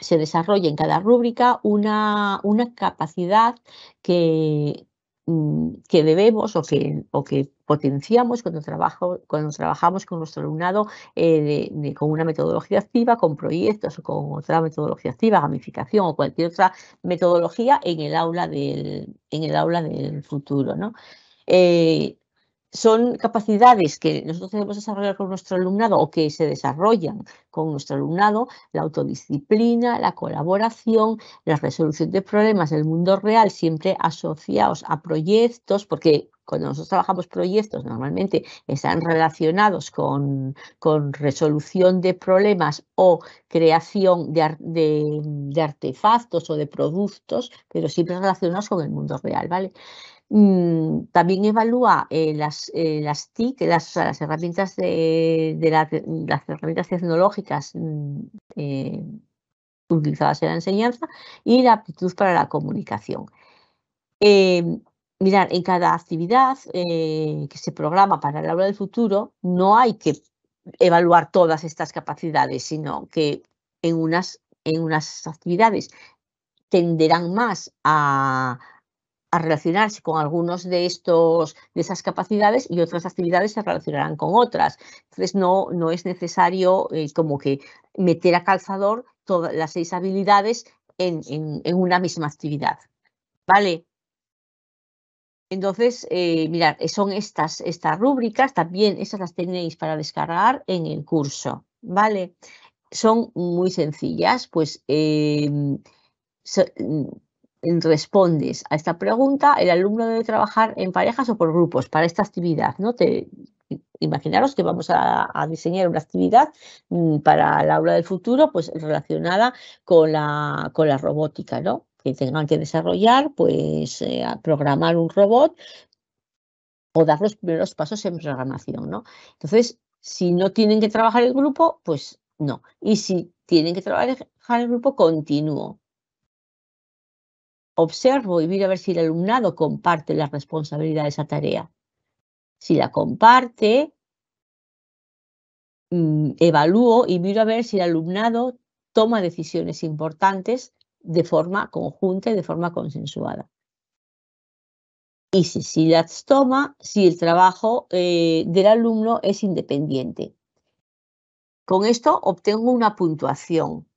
se desarrolla en cada rúbrica una, una capacidad que, mm, que debemos o que, o que potenciamos cuando, cuando trabajamos con nuestro alumnado eh, con una metodología activa, con proyectos o con otra metodología activa, gamificación o cualquier otra metodología en el aula del, en el aula del futuro. ¿no? Eh, son capacidades que nosotros debemos desarrollar con nuestro alumnado o que se desarrollan con nuestro alumnado, la autodisciplina, la colaboración, la resolución de problemas del mundo real, siempre asociados a proyectos, porque cuando nosotros trabajamos proyectos normalmente están relacionados con, con resolución de problemas o creación de, de, artefactos o de productos, pero siempre relacionados con el mundo real, ¿vale? Mm, también evalúa eh, las, eh, las, TIC, las, herramientas de, las herramientas tecnológicas mm, eh, utilizadas en la enseñanza y la aptitud para la comunicación. mirar, en cada actividad que se programa para el aula del futuro, no hay que evaluar todas estas capacidades, sino que en unas, en unas actividades tenderán más a, a relacionarse con algunos de estos de esas capacidades y otras actividades se relacionarán con otras. Entonces no, no es necesario eh, como que meter a calzador todas las seis habilidades en, una misma actividad. ¿Vale? Entonces, eh, mirad, son estas, estas rúbricas, también esas las tenéis para descargar en el curso, ¿vale? Son muy sencillas, pues eh, respondes a esta pregunta, el alumno debe trabajar en parejas o por grupos para esta actividad, ¿no? Te, imaginaros que vamos a, diseñar una actividad mm, para el aula del futuro, pues relacionada con la, con la robótica, ¿no? Que tengan que desarrollar, pues eh, programar un robot o dar los primeros pasos en programación, ¿no? Entonces, si no tienen que trabajar el grupo, pues no. Y si tienen que trabajar el grupo, continúo observo y miro a ver si el alumnado comparte la responsabilidad de esa tarea. Si la comparte, mm, evalúo y miro a ver si el alumnado toma decisiones importantes de forma conjunta y de forma consensuada. Y si, las toma, si el trabajo eh, del alumno es independiente. Con esto obtengo una puntuación.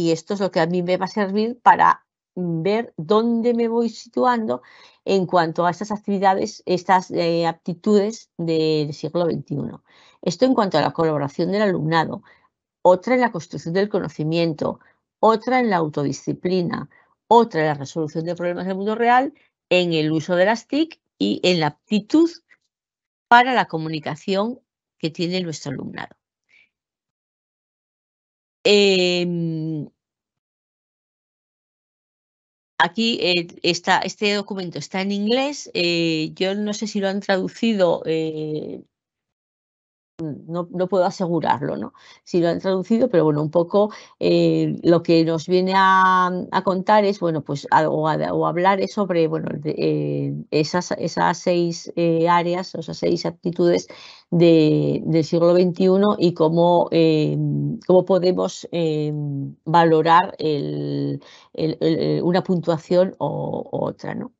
Y esto es lo que a mí me va a servir para ver dónde me voy situando en cuanto a estas actividades, estas eh, aptitudes del siglo XXI. Esto en cuanto a la colaboración del alumnado, otra en la construcción del conocimiento, otra en la autodisciplina, otra en la resolución de problemas del mundo real, en el uso de las TIC y en la aptitud para la comunicación que tiene nuestro alumnado. Em, aquí eh, está, este documento está en inglés. Eh, yo no sé si lo han traducido eh, no, puedo asegurarlo, ¿no? Si lo han traducido, pero bueno, un poco eh, lo que nos viene a, contar es, bueno, pues, o, hablar es sobre, bueno, eh, esas, seis eh, áreas, esas seis actitudes del siglo XXI y cómo, cómo podemos valorar una puntuación o, otra, ¿no?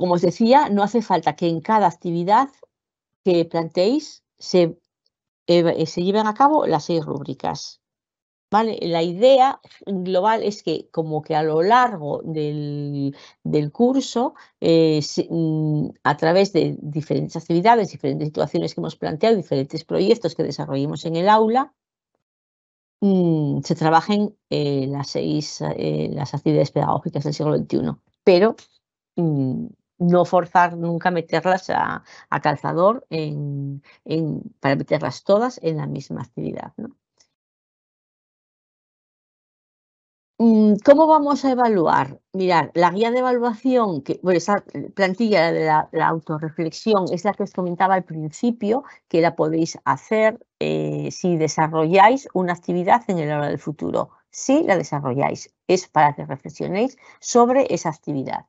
Como os decía, no hace falta que en cada actividad que planteéis eh, se, lleven a cabo las seis rúbricas. ¿Vale? La idea global es que como que a lo largo del, curso, eh, mm, a través de diferentes actividades, diferentes situaciones que hemos planteado, diferentes proyectos que desarrollamos en el aula, mm, se trabajen eh, las seis las actividades pedagógicas del siglo XXI, pero mm, no forzar nunca meterlas a, calzador para meterlas todas en la misma actividad. Mm, ¿Cómo vamos a evaluar? Mirar, la guía de evaluación, que, esa plantilla de la, autorreflexión es la que os comentaba al principio, que la podéis hacer eh, si desarrolláis una actividad en el aula del futuro. Si la desarrolláis, es para que reflexionéis sobre esa actividad.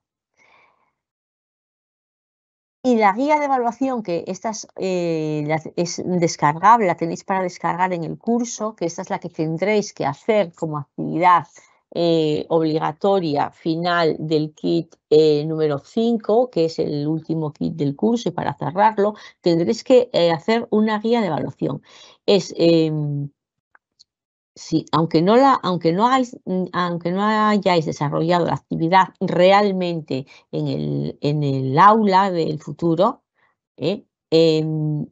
Y la guía de evaluación, que esta eh, es, descargable, la tenéis para descargar en el curso, que esta es la que tendréis que hacer como actividad eh, obligatoria final del kit eh, número 5, que es el último kit del curso, y para cerrarlo tendréis que hacer una guía de evaluación. Es em, aunque no, la, aunque, no hay, mm, aunque no hayáis desarrollado la actividad realmente en el, en el aula del futuro, ¿eh? em,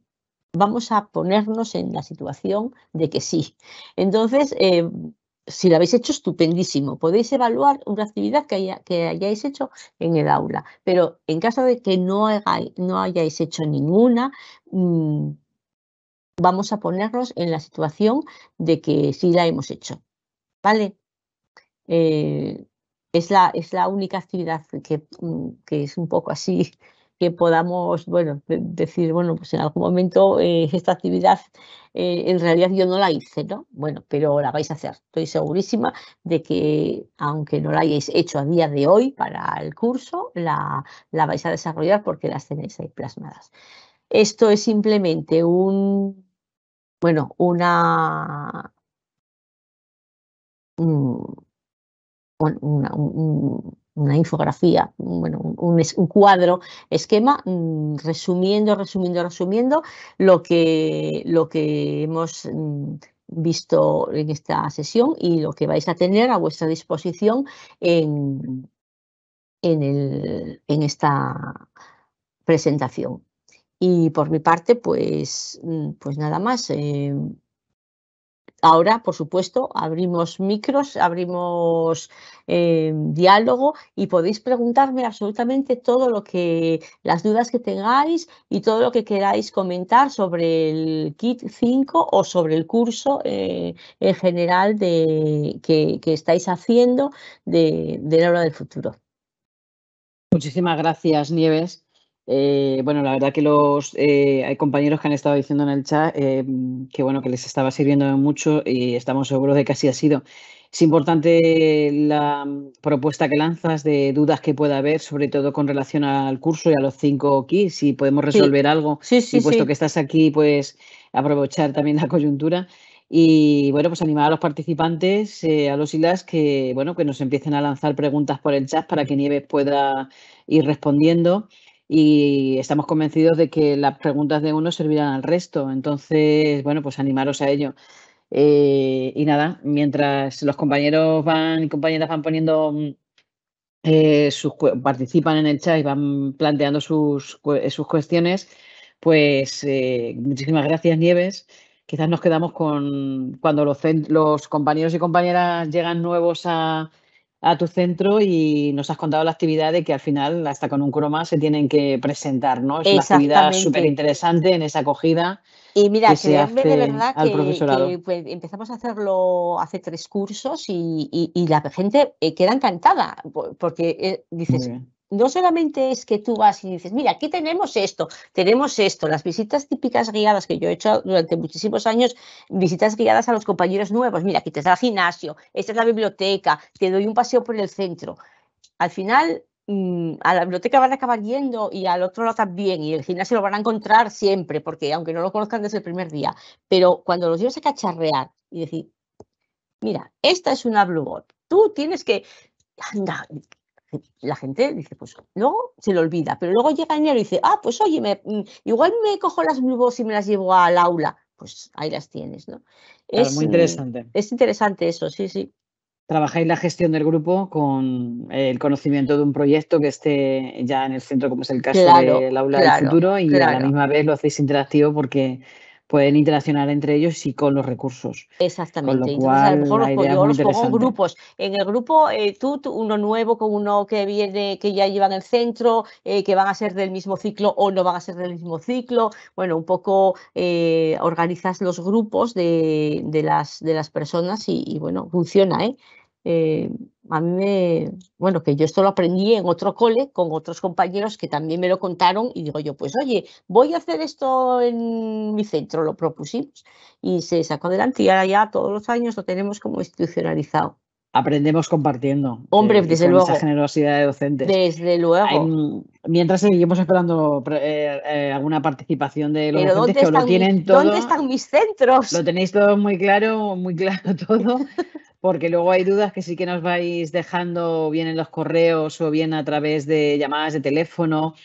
vamos a ponernos en la situación de que sí. Entonces, em, si la habéis hecho, estupendísimo. Podéis evaluar una actividad que, haya, que, hayáis hecho en el aula, pero en caso de que no, no hayáis hecho ninguna, mm, vamos a ponernos en la situación de que sí la hemos hecho. ¿Vale? Eh, es, la, es la única actividad que, es un poco así, que podamos, bueno, decir, bueno, pues en algún momento eh, esta actividad eh, en realidad yo no la hice, ¿no? Bueno, pero la vais a hacer. Estoy segurísima de que aunque no la hayáis hecho a día de hoy para el curso, la, la vais a desarrollar porque las tenéis ahí plasmadas. Esto es simplemente un bueno, una, una, infografía, bueno, un, un, cuadro, esquema, mm, resumiendo, resumiendo, resumiendo lo que, lo que hemos mm, visto en esta sesión y lo que vais a tener a vuestra disposición en, en, el, en esta presentación. Y por mi parte, pues, mm, pues nada más. Eh. ahora, por supuesto, abrimos micros, abrimos eh, diálogo y podéis preguntarme absolutamente todo lo que, las dudas que tengáis y todo lo que queráis comentar sobre el kit 5 o sobre el curso eh, en general que, estáis haciendo de, la hora del futuro. Muchísimas gracias, Nieves. Eh, bueno, la verdad que los eh, hay compañeros que han estado diciendo en el chat eh, que bueno que les estaba sirviendo mucho y estamos seguros de que así ha sido. Es importante la propuesta que lanzas de dudas que pueda haber, sobre todo con relación al curso y a los cinco keys, si podemos resolver algo. Sí, sí, y puesto que estás aquí, pues aprovechar también la coyuntura. Y bueno, pues animar a los participantes, a los y las que, bueno, que nos empiecen a lanzar preguntas por el chat para que Nieves pueda ir respondiendo y estamos convencidos de que las preguntas de uno servirán al resto. Entonces, bueno, pues animaros a ello. Eh, y nada, mientras los compañeros van y compañeras van poniendo mm, eh, sus, participan en el chat y van planteando sus, eh, sus cuestiones, pues muchísimas gracias, Nieves. Quizás nos quedamos con cuando los, los compañeros y compañeras llegan nuevos a, a tu centro y nos has contado la actividad de que al final, hasta con un croma, se tienen que presentar, ¿no? Es una actividad súper interesante en esa acogida. Y mira, que se de verdad al que, pues, empezamos a hacerlo hace tres cursos y, y, la gente eh, queda encantada, porque eh, dices, no solamente es que tú vas y dices, mira, aquí tenemos esto, tenemos esto, las visitas típicas guiadas que yo he hecho durante muchísimos años, visitas guiadas a los compañeros nuevos, mira, aquí te da el gimnasio, esta es la biblioteca, te doy un paseo por el centro. Al final, mm, a la biblioteca van a acabar yendo y al otro lado también, y el gimnasio lo van a encontrar siempre, porque aunque no lo conozcan desde el primer día, pero cuando los llevas a cacharrear y decir, mira, esta es una Blue tú tienes que, la gente dice, pues luego se lo olvida, pero luego llega enero y dice, ah, pues oye, mm, igual me cojo las nubos y me las llevo al aula. Pues ahí las tienes, ¿no? es muy mm, interesante. Es interesante eso, sí, sí. Trabajáis la gestión del grupo con el conocimiento de un proyecto que esté ya en el centro, como es el caso del aula del futuro, y a la misma vez lo hacéis interactivo porque pueden interaccionar entre ellos y con los recursos. Exactamente. Con a lo mejor los, los pongo en grupos. En el grupo, eh, tú, uno nuevo con uno que viene, que ya llevan el centro, eh, que van a ser del mismo ciclo o no van a ser del mismo ciclo. Bueno, un poco eh, organizas los grupos de, las, de las personas y, y bueno, funciona, ¿eh? Eh, a mí bueno, que yo esto lo aprendí en otro cole con otros compañeros que también me lo contaron y digo yo, pues oye, voy a hacer esto en mi centro, lo propusimos y se sacó adelante y ahora ya todos los años lo tenemos como institucionalizado. Aprendemos compartiendo. Hombre, eh, desde luego. Esa generosidad de docentes. Desde luego. mientras seguimos esperando eh, alguna participación de los docentes que lo tienen todo. ¿Dónde están mis centros? Lo tenéis todo muy claro, muy claro todo. <laughs> porque luego hay dudas que sí que nos vais dejando bien en los correos o bien a través de llamadas de teléfono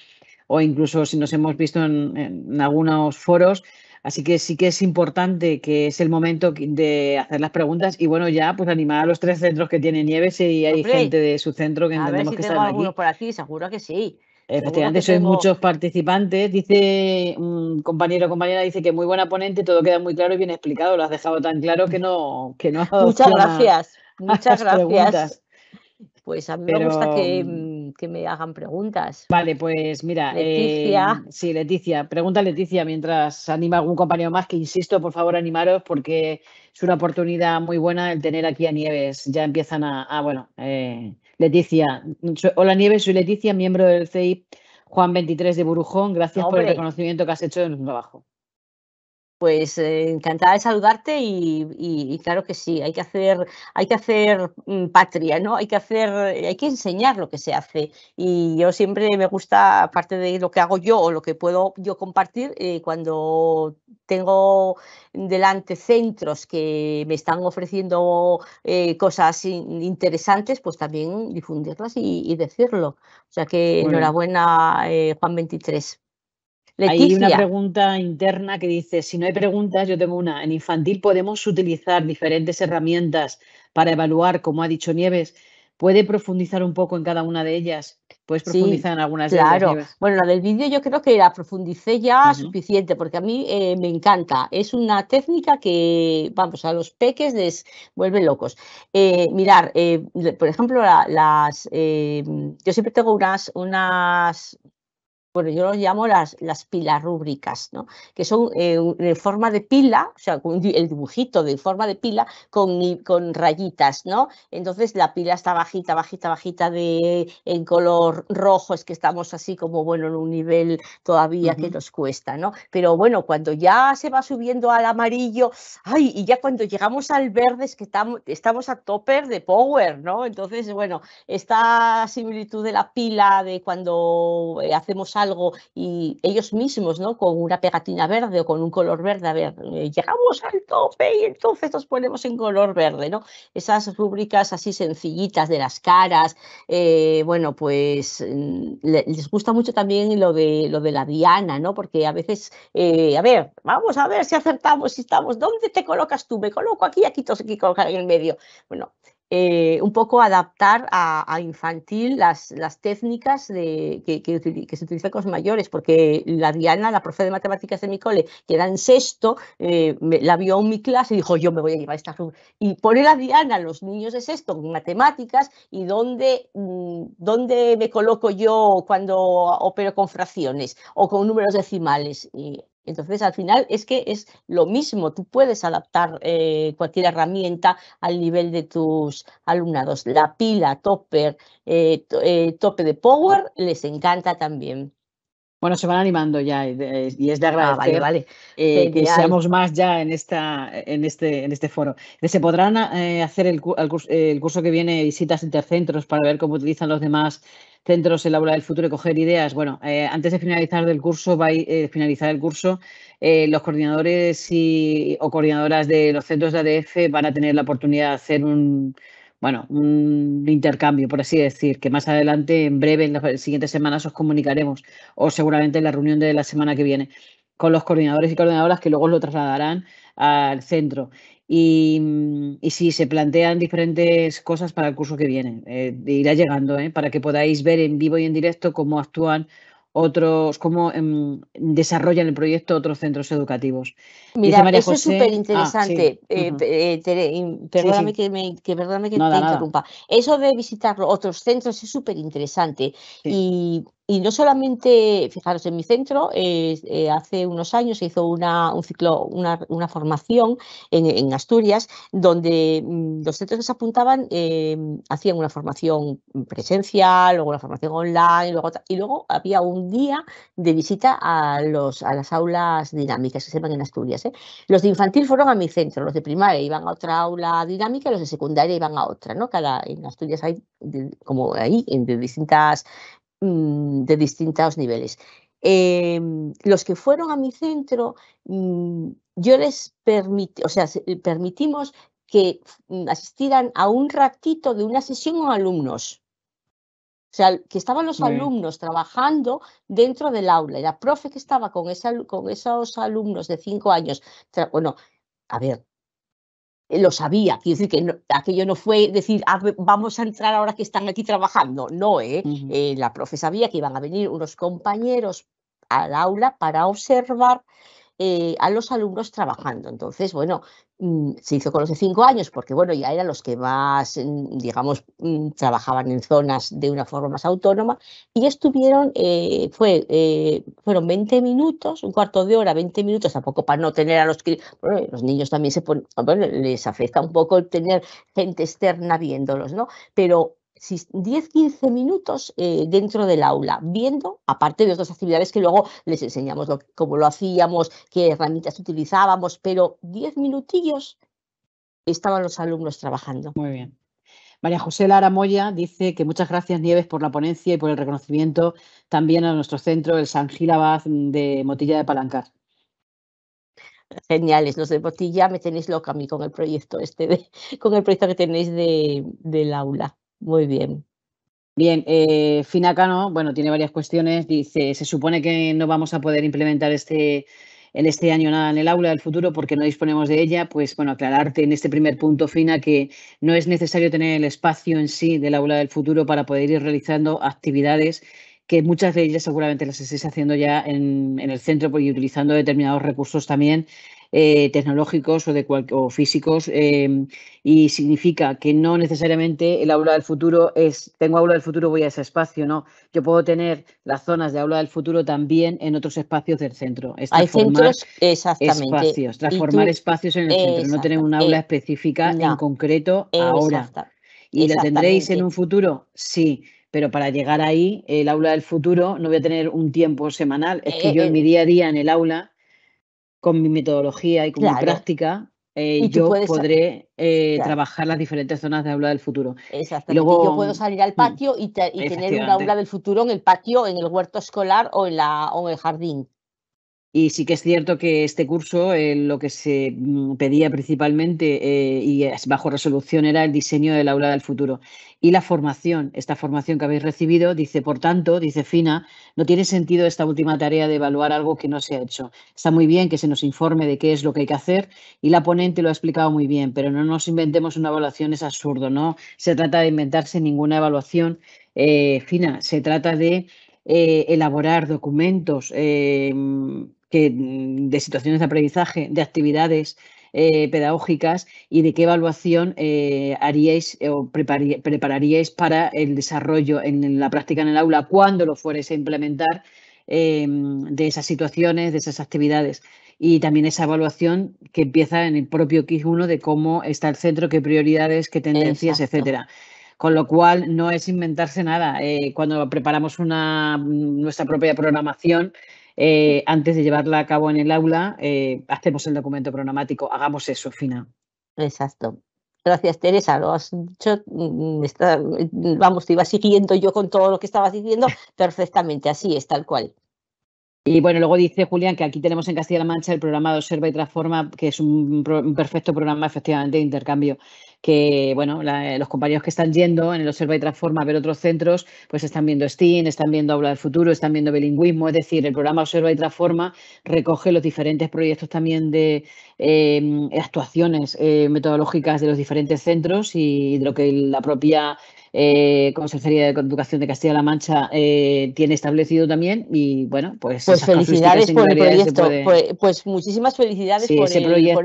o incluso si nos hemos visto en, algunos foros. Así que sí que es importante que es el momento de hacer las preguntas y bueno, ya pues animar a los tres centros que tiene nieve si hay gente de su centro que entendemos que tengo algunos por aquí, seguro que sí. Efectivamente, sois muchos participantes. Dice un mm, compañero o compañera, dice que muy buena ponente, todo queda muy claro y bien explicado. Lo has dejado tan claro que no, que no Muchas gracias, muchas <laughs> gracias. Pues a mí me gusta mm, mm, que, me hagan preguntas. Vale, pues mira. Leticia. Eh, sí, Leticia. Pregunta Leticia mientras anima a algún compañero más, que insisto, por favor, animaros porque es una oportunidad muy buena el tener aquí a Nieves. Ya empiezan a, bueno, eh, Leticia, hola Nieves, soy Leticia, miembro del CI Juan 23 de Burujón. Gracias por el reconocimiento que has hecho de nuestro trabajo. Pues eh, encantada de saludarte y, claro que sí, hay que hacer, hay que hacer mm, patria, ¿no? Hay que hacer, eh, hay que enseñar lo que se hace. Y yo siempre me gusta, aparte de lo que hago yo o lo que puedo yo compartir, eh, cuando tengo delante centros que me están ofreciendo cosas interesantes, pues también difundirlas y, decirlo. O sea que enhorabuena, Juan 23. Hay una pregunta interna que dice, si no hay preguntas, yo tengo una. En infantil podemos utilizar diferentes herramientas para evaluar, como ha dicho Nieves. ¿Puede profundizar un poco en cada una de ellas? ¿Puedes profundizar en algunas de ellas? Claro. Bueno, la del vídeo yo creo que la profundicé ya suficiente porque a mí eh, me encanta. Es una técnica que, vamos, a los peques les vuelve locos. Eh, mirar, eh, por ejemplo, las... yo siempre tengo unas, unas bueno, yo los llamo las, las pilas rúbricas, ¿no? que son en eh, forma de pila, o sea, el dibujito de forma de pila con, con rayitas, ¿no? Entonces la pila está bajita, bajita, bajita de en color rojo, es que estamos así como, bueno, en un nivel todavía que nos cuesta, ¿no? Pero bueno, cuando ya se va subiendo al amarillo, ay, y ya cuando llegamos al verde es que estamos a topper de power, ¿no? Entonces, bueno, esta similitud de la pila de cuando eh, hacemos algo y ellos mismos, ¿no? Con una pegatina verde o con un color verde, a ver, eh, llegamos al tope y entonces nos ponemos en color verde, ¿no? Esas rúbricas así sencillitas de las caras, eh, bueno, pues mm, les gusta mucho también lo de, lo de la diana, ¿no? Porque a veces, eh, a ver, vamos a ver si acertamos, si estamos, ¿dónde te colocas tú? Me coloco aquí, aquí, aquí, colocar en el medio. Bueno, eh, un poco adaptar a, infantil las, técnicas que, se utilizan con los mayores, porque la Diana, la profe de matemáticas de mi cole, que era en sexto, eh, la vio en mi clase y dijo, yo me voy a llevar esta Y poner a Diana, los niños de sexto, en matemáticas, y mm, dónde, me coloco yo cuando opero con fracciones o con números decimales. Entonces, al final es que es lo mismo, tú puedes adaptar eh, cualquier herramienta al nivel de tus alumnados. La pila, topper, eh, eh, tope de power, les encanta también. Bueno, se van animando ya y, eh, es de ah, agradecer vale, vale. Eh, que seamos más ya en, esta, en, este, en este foro. Eh, se podrán hacer el, curso, que viene visitas intercentros para ver cómo utilizan los demás centros el aula del futuro y coger ideas. Bueno, antes de finalizar del curso, va finalizar el curso, los coordinadores y, o coordinadoras de los centros de ADF van a tener la oportunidad de hacer un bueno, un intercambio, por así decir, que más adelante, en breve, en las siguientes semanas, os comunicaremos, o seguramente en la reunión de la semana que viene, con los coordinadores y coordinadoras que luego lo trasladarán al centro. Y, si sí, se plantean diferentes cosas para el curso que viene. Eh, irá llegando, eh, para que podáis ver en vivo y en directo cómo actúan otros, cómo em, desarrollan el proyecto otros centros educativos. Mira, eso es súper interesante. Ah, eh, eh, perdóname que, te interrumpa. Eso de visitar otros centros es súper interesante. Y y no solamente, fijaros, en mi centro eh, hace unos años se hizo una, un ciclo, una, formación en, Asturias, donde mm, los centros que se apuntaban em, hacían una formación presencial, luego una formación online, luego, y luego había un día de visita a, los, a las aulas dinámicas que se llaman en Asturias. ¿eh? Los de infantil fueron a mi centro, los de primaria iban a otra aula dinámica, los de secundaria iban a otra. ¿no? Cada, en Asturias hay, como ahí, de distintas Mm, de distintos niveles. Em, los que fueron a mi centro, mm, yo les permití, o sea, eh, permitimos que mm, asistieran a un ratito de una sesión con alumnos. O sea, que estaban los alumnos trabajando dentro del aula. Y la profe que estaba con, con esos alumnos de cinco años, bueno, a ver, eh, lo sabía, quiero decir que aquello no fue decir, ah, vamos a entrar ahora que están aquí trabajando, no, ¿eh? Eh, la profe sabía que iban a venir unos compañeros al aula para observar eh, a los alumnos trabajando. Entonces, bueno, mm, se hizo con los de 5 años porque, bueno, ya eran los que más, mm, digamos, mm, trabajaban en zonas de una forma más autónoma y estuvieron, eh, fue, eh, fueron 20 minutos, un cuarto de hora, 20 minutos, tampoco para no tener a los los niños también se ponen, les afecta un poco tener gente externa viéndolos, ¿no? Pero 10-15 minutos eh, dentro del aula, viendo, aparte de otras actividades que luego les enseñamos cómo lo hacíamos, qué herramientas utilizábamos, pero 10 minutillos estaban los alumnos trabajando. Muy bien. María José Lara Moya dice que muchas gracias Nieves por la ponencia y por el reconocimiento también a nuestro centro, el San Gil de Motilla de Palancar geniales. Los de Motilla, me tenéis loca a mí con el proyecto este de, con el proyecto que tenéis del aula. Muy bien. Bien, eh, Cano, bueno, tiene varias cuestiones. Dice, se supone que no vamos a poder implementar este en este año nada en el aula del futuro porque no disponemos de ella, pues bueno, aclararte en este primer punto, Fina, que no es necesario tener el espacio en sí del aula del futuro para poder ir realizando actividades que muchas de ellas seguramente las estéis haciendo ya en, en el centro y utilizando determinados recursos también eh, tecnológicos o, de físicos eh, y significa que no necesariamente el aula del futuro es, tengo aula del futuro, voy a ese espacio, ¿no? Yo puedo tener las zonas de aula del futuro también en otros espacios del centro. Hay centros, exactamente. Espacios, transformar espacios en el centro, no tener una aula eh, específica en concreto ahora. ¿Y la tendréis en un futuro? Sí, pero para llegar ahí, el aula del futuro, no voy a tener un tiempo semanal. Es que yo en mi día a día en el aula con mi metodología y con mi práctica, eh, yo podré eh, trabajar las diferentes zonas de aula del futuro. Exactamente. Luego, yo puedo salir al mm, patio y, tener una aula del futuro en el patio, en el huerto escolar o en, la, o en el jardín. Y sí que es cierto que este curso eh, lo que se mm, pedía principalmente eh, y bajo resolución era el diseño del aula del futuro. Y la formación, esta formación que habéis recibido, dice, por tanto, dice Fina, no tiene sentido esta última tarea de evaluar algo que no se ha hecho. Está muy bien que se nos informe de qué es lo que hay que hacer y la ponente lo ha explicado muy bien, pero no nos inventemos una evaluación, es absurdo, no se trata de inventarse ninguna evaluación. Eh, fina, se trata de elaborar documentos, Mm, de situaciones de aprendizaje, de actividades eh, pedagógicas y de qué evaluación eh, haríais eh, o prepararíais para el desarrollo en, la práctica en el aula cuando lo fuerais a implementar em, de esas situaciones, de esas actividades. Y también esa evaluación que empieza en el propio X1 de cómo está el centro, qué prioridades, qué tendencias, etc. etcétera. Con lo cual, no es inventarse nada. cuando preparamos nuestra propia programación, eh, antes de llevarla a cabo en el aula, eh, hacemos el documento programático, hagamos eso, Fina. Exacto. Gracias, Teresa, lo has dicho, mm, vamos, te iba siguiendo yo con todo lo que estabas diciendo <laughs> perfectamente, así es, tal cual. Y bueno, luego dice Julián que aquí tenemos en Castilla-La Mancha el programa de Observa y Transforma, que es un, perfecto programa efectivamente de intercambio, que bueno, eh, los compañeros que están yendo en el Observa y Transforma a ver otros centros, pues están viendo STEAM, están viendo Aula del Futuro, están viendo bilingüismo, es decir, el programa Observa y Transforma recoge los diferentes proyectos también de em, actuaciones eh, metodológicas de los diferentes centros y de lo que la propia eh, Consejería de Educación de Castilla-La Mancha eh, tiene establecido también. Y bueno, pues. Pues felicidades por el proyecto. Pues, pues, muchísimas felicidades por, ese proyecto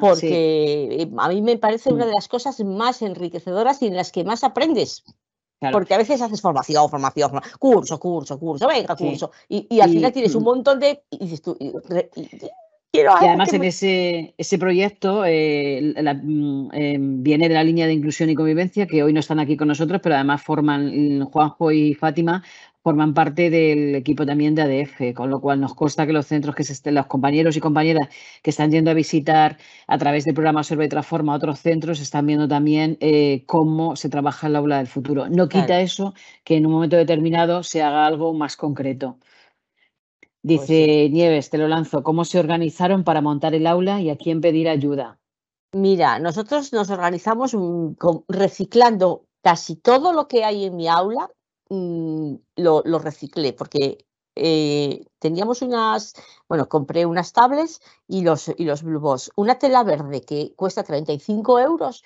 Porque eh, a mí me parece una de las cosas más enriquecedoras y en las que más aprendes. Porque a veces haces formación, formación, curso, curso, curso, venga, curso. Y, al final tienes un mm. montón de y además en ese, ese proyecto eh, mm, eh, viene de la línea de inclusión y convivencia, que hoy no están aquí con nosotros, pero además forman mm, Juanjo y Fátima forman parte del equipo también de ADF, con lo cual nos consta que los centros que los compañeros y compañeras que están yendo a visitar a través del programa Observa y Transforma otros centros están viendo también eh, cómo se trabaja el aula del futuro. No quita eso que en un momento determinado se haga algo más concreto. Pues Dice Nieves, te lo lanzo, ¿cómo se organizaron para montar el aula y a quién pedir ayuda? Mira, nosotros nos organizamos mm, reciclando casi todo lo que hay en mi aula, mm, lo, reciclé, porque eh, teníamos unas, bueno, compré unas tablets y los, y los blue Una tela verde que cuesta 35 euros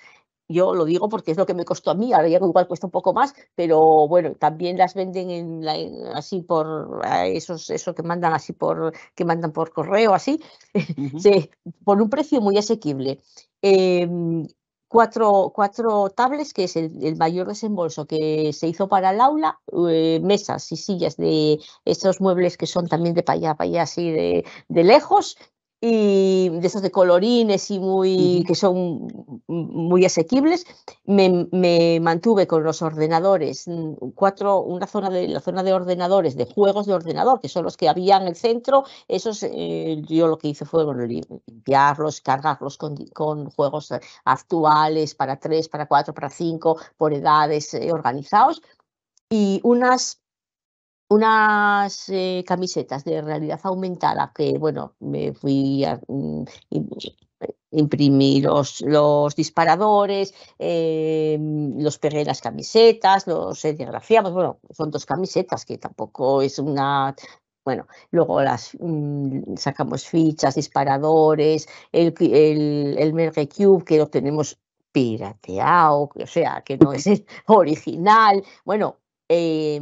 yo lo digo porque es lo que me costó a mí, ahora ya igual cuesta un poco más, pero bueno, también las venden en así por esos, eso que mandan así por que mandan por correo así, <laughs> por un precio muy asequible. Em, cuatro, cuatro tablets, que es el, mayor desembolso que se hizo para el aula, eh, mesas y sillas de estos muebles que son también de para allá, para allá, así de, de lejos, y de esos de colorines y muy que son muy asequibles me, mantuve con los ordenadores mm, cuatro una zona de la zona de ordenadores de juegos de ordenador que son los que había en el centro esos eh, yo lo que hice fue limpiarlos cargarlos con, juegos eh, actuales para tres para cuatro para cinco por edades eh, organizados y unas unas eh, camisetas de realidad aumentada que, bueno, me fui a mm, imprimir los, los disparadores, em, los pegué en las camisetas, los etiografiamos, bueno, son dos camisetas que tampoco es una... Bueno, luego las mm, sacamos fichas, disparadores, el, el, el Merge Cube que lo tenemos pirateado, o sea, que no es <laughs> original. Bueno, eh,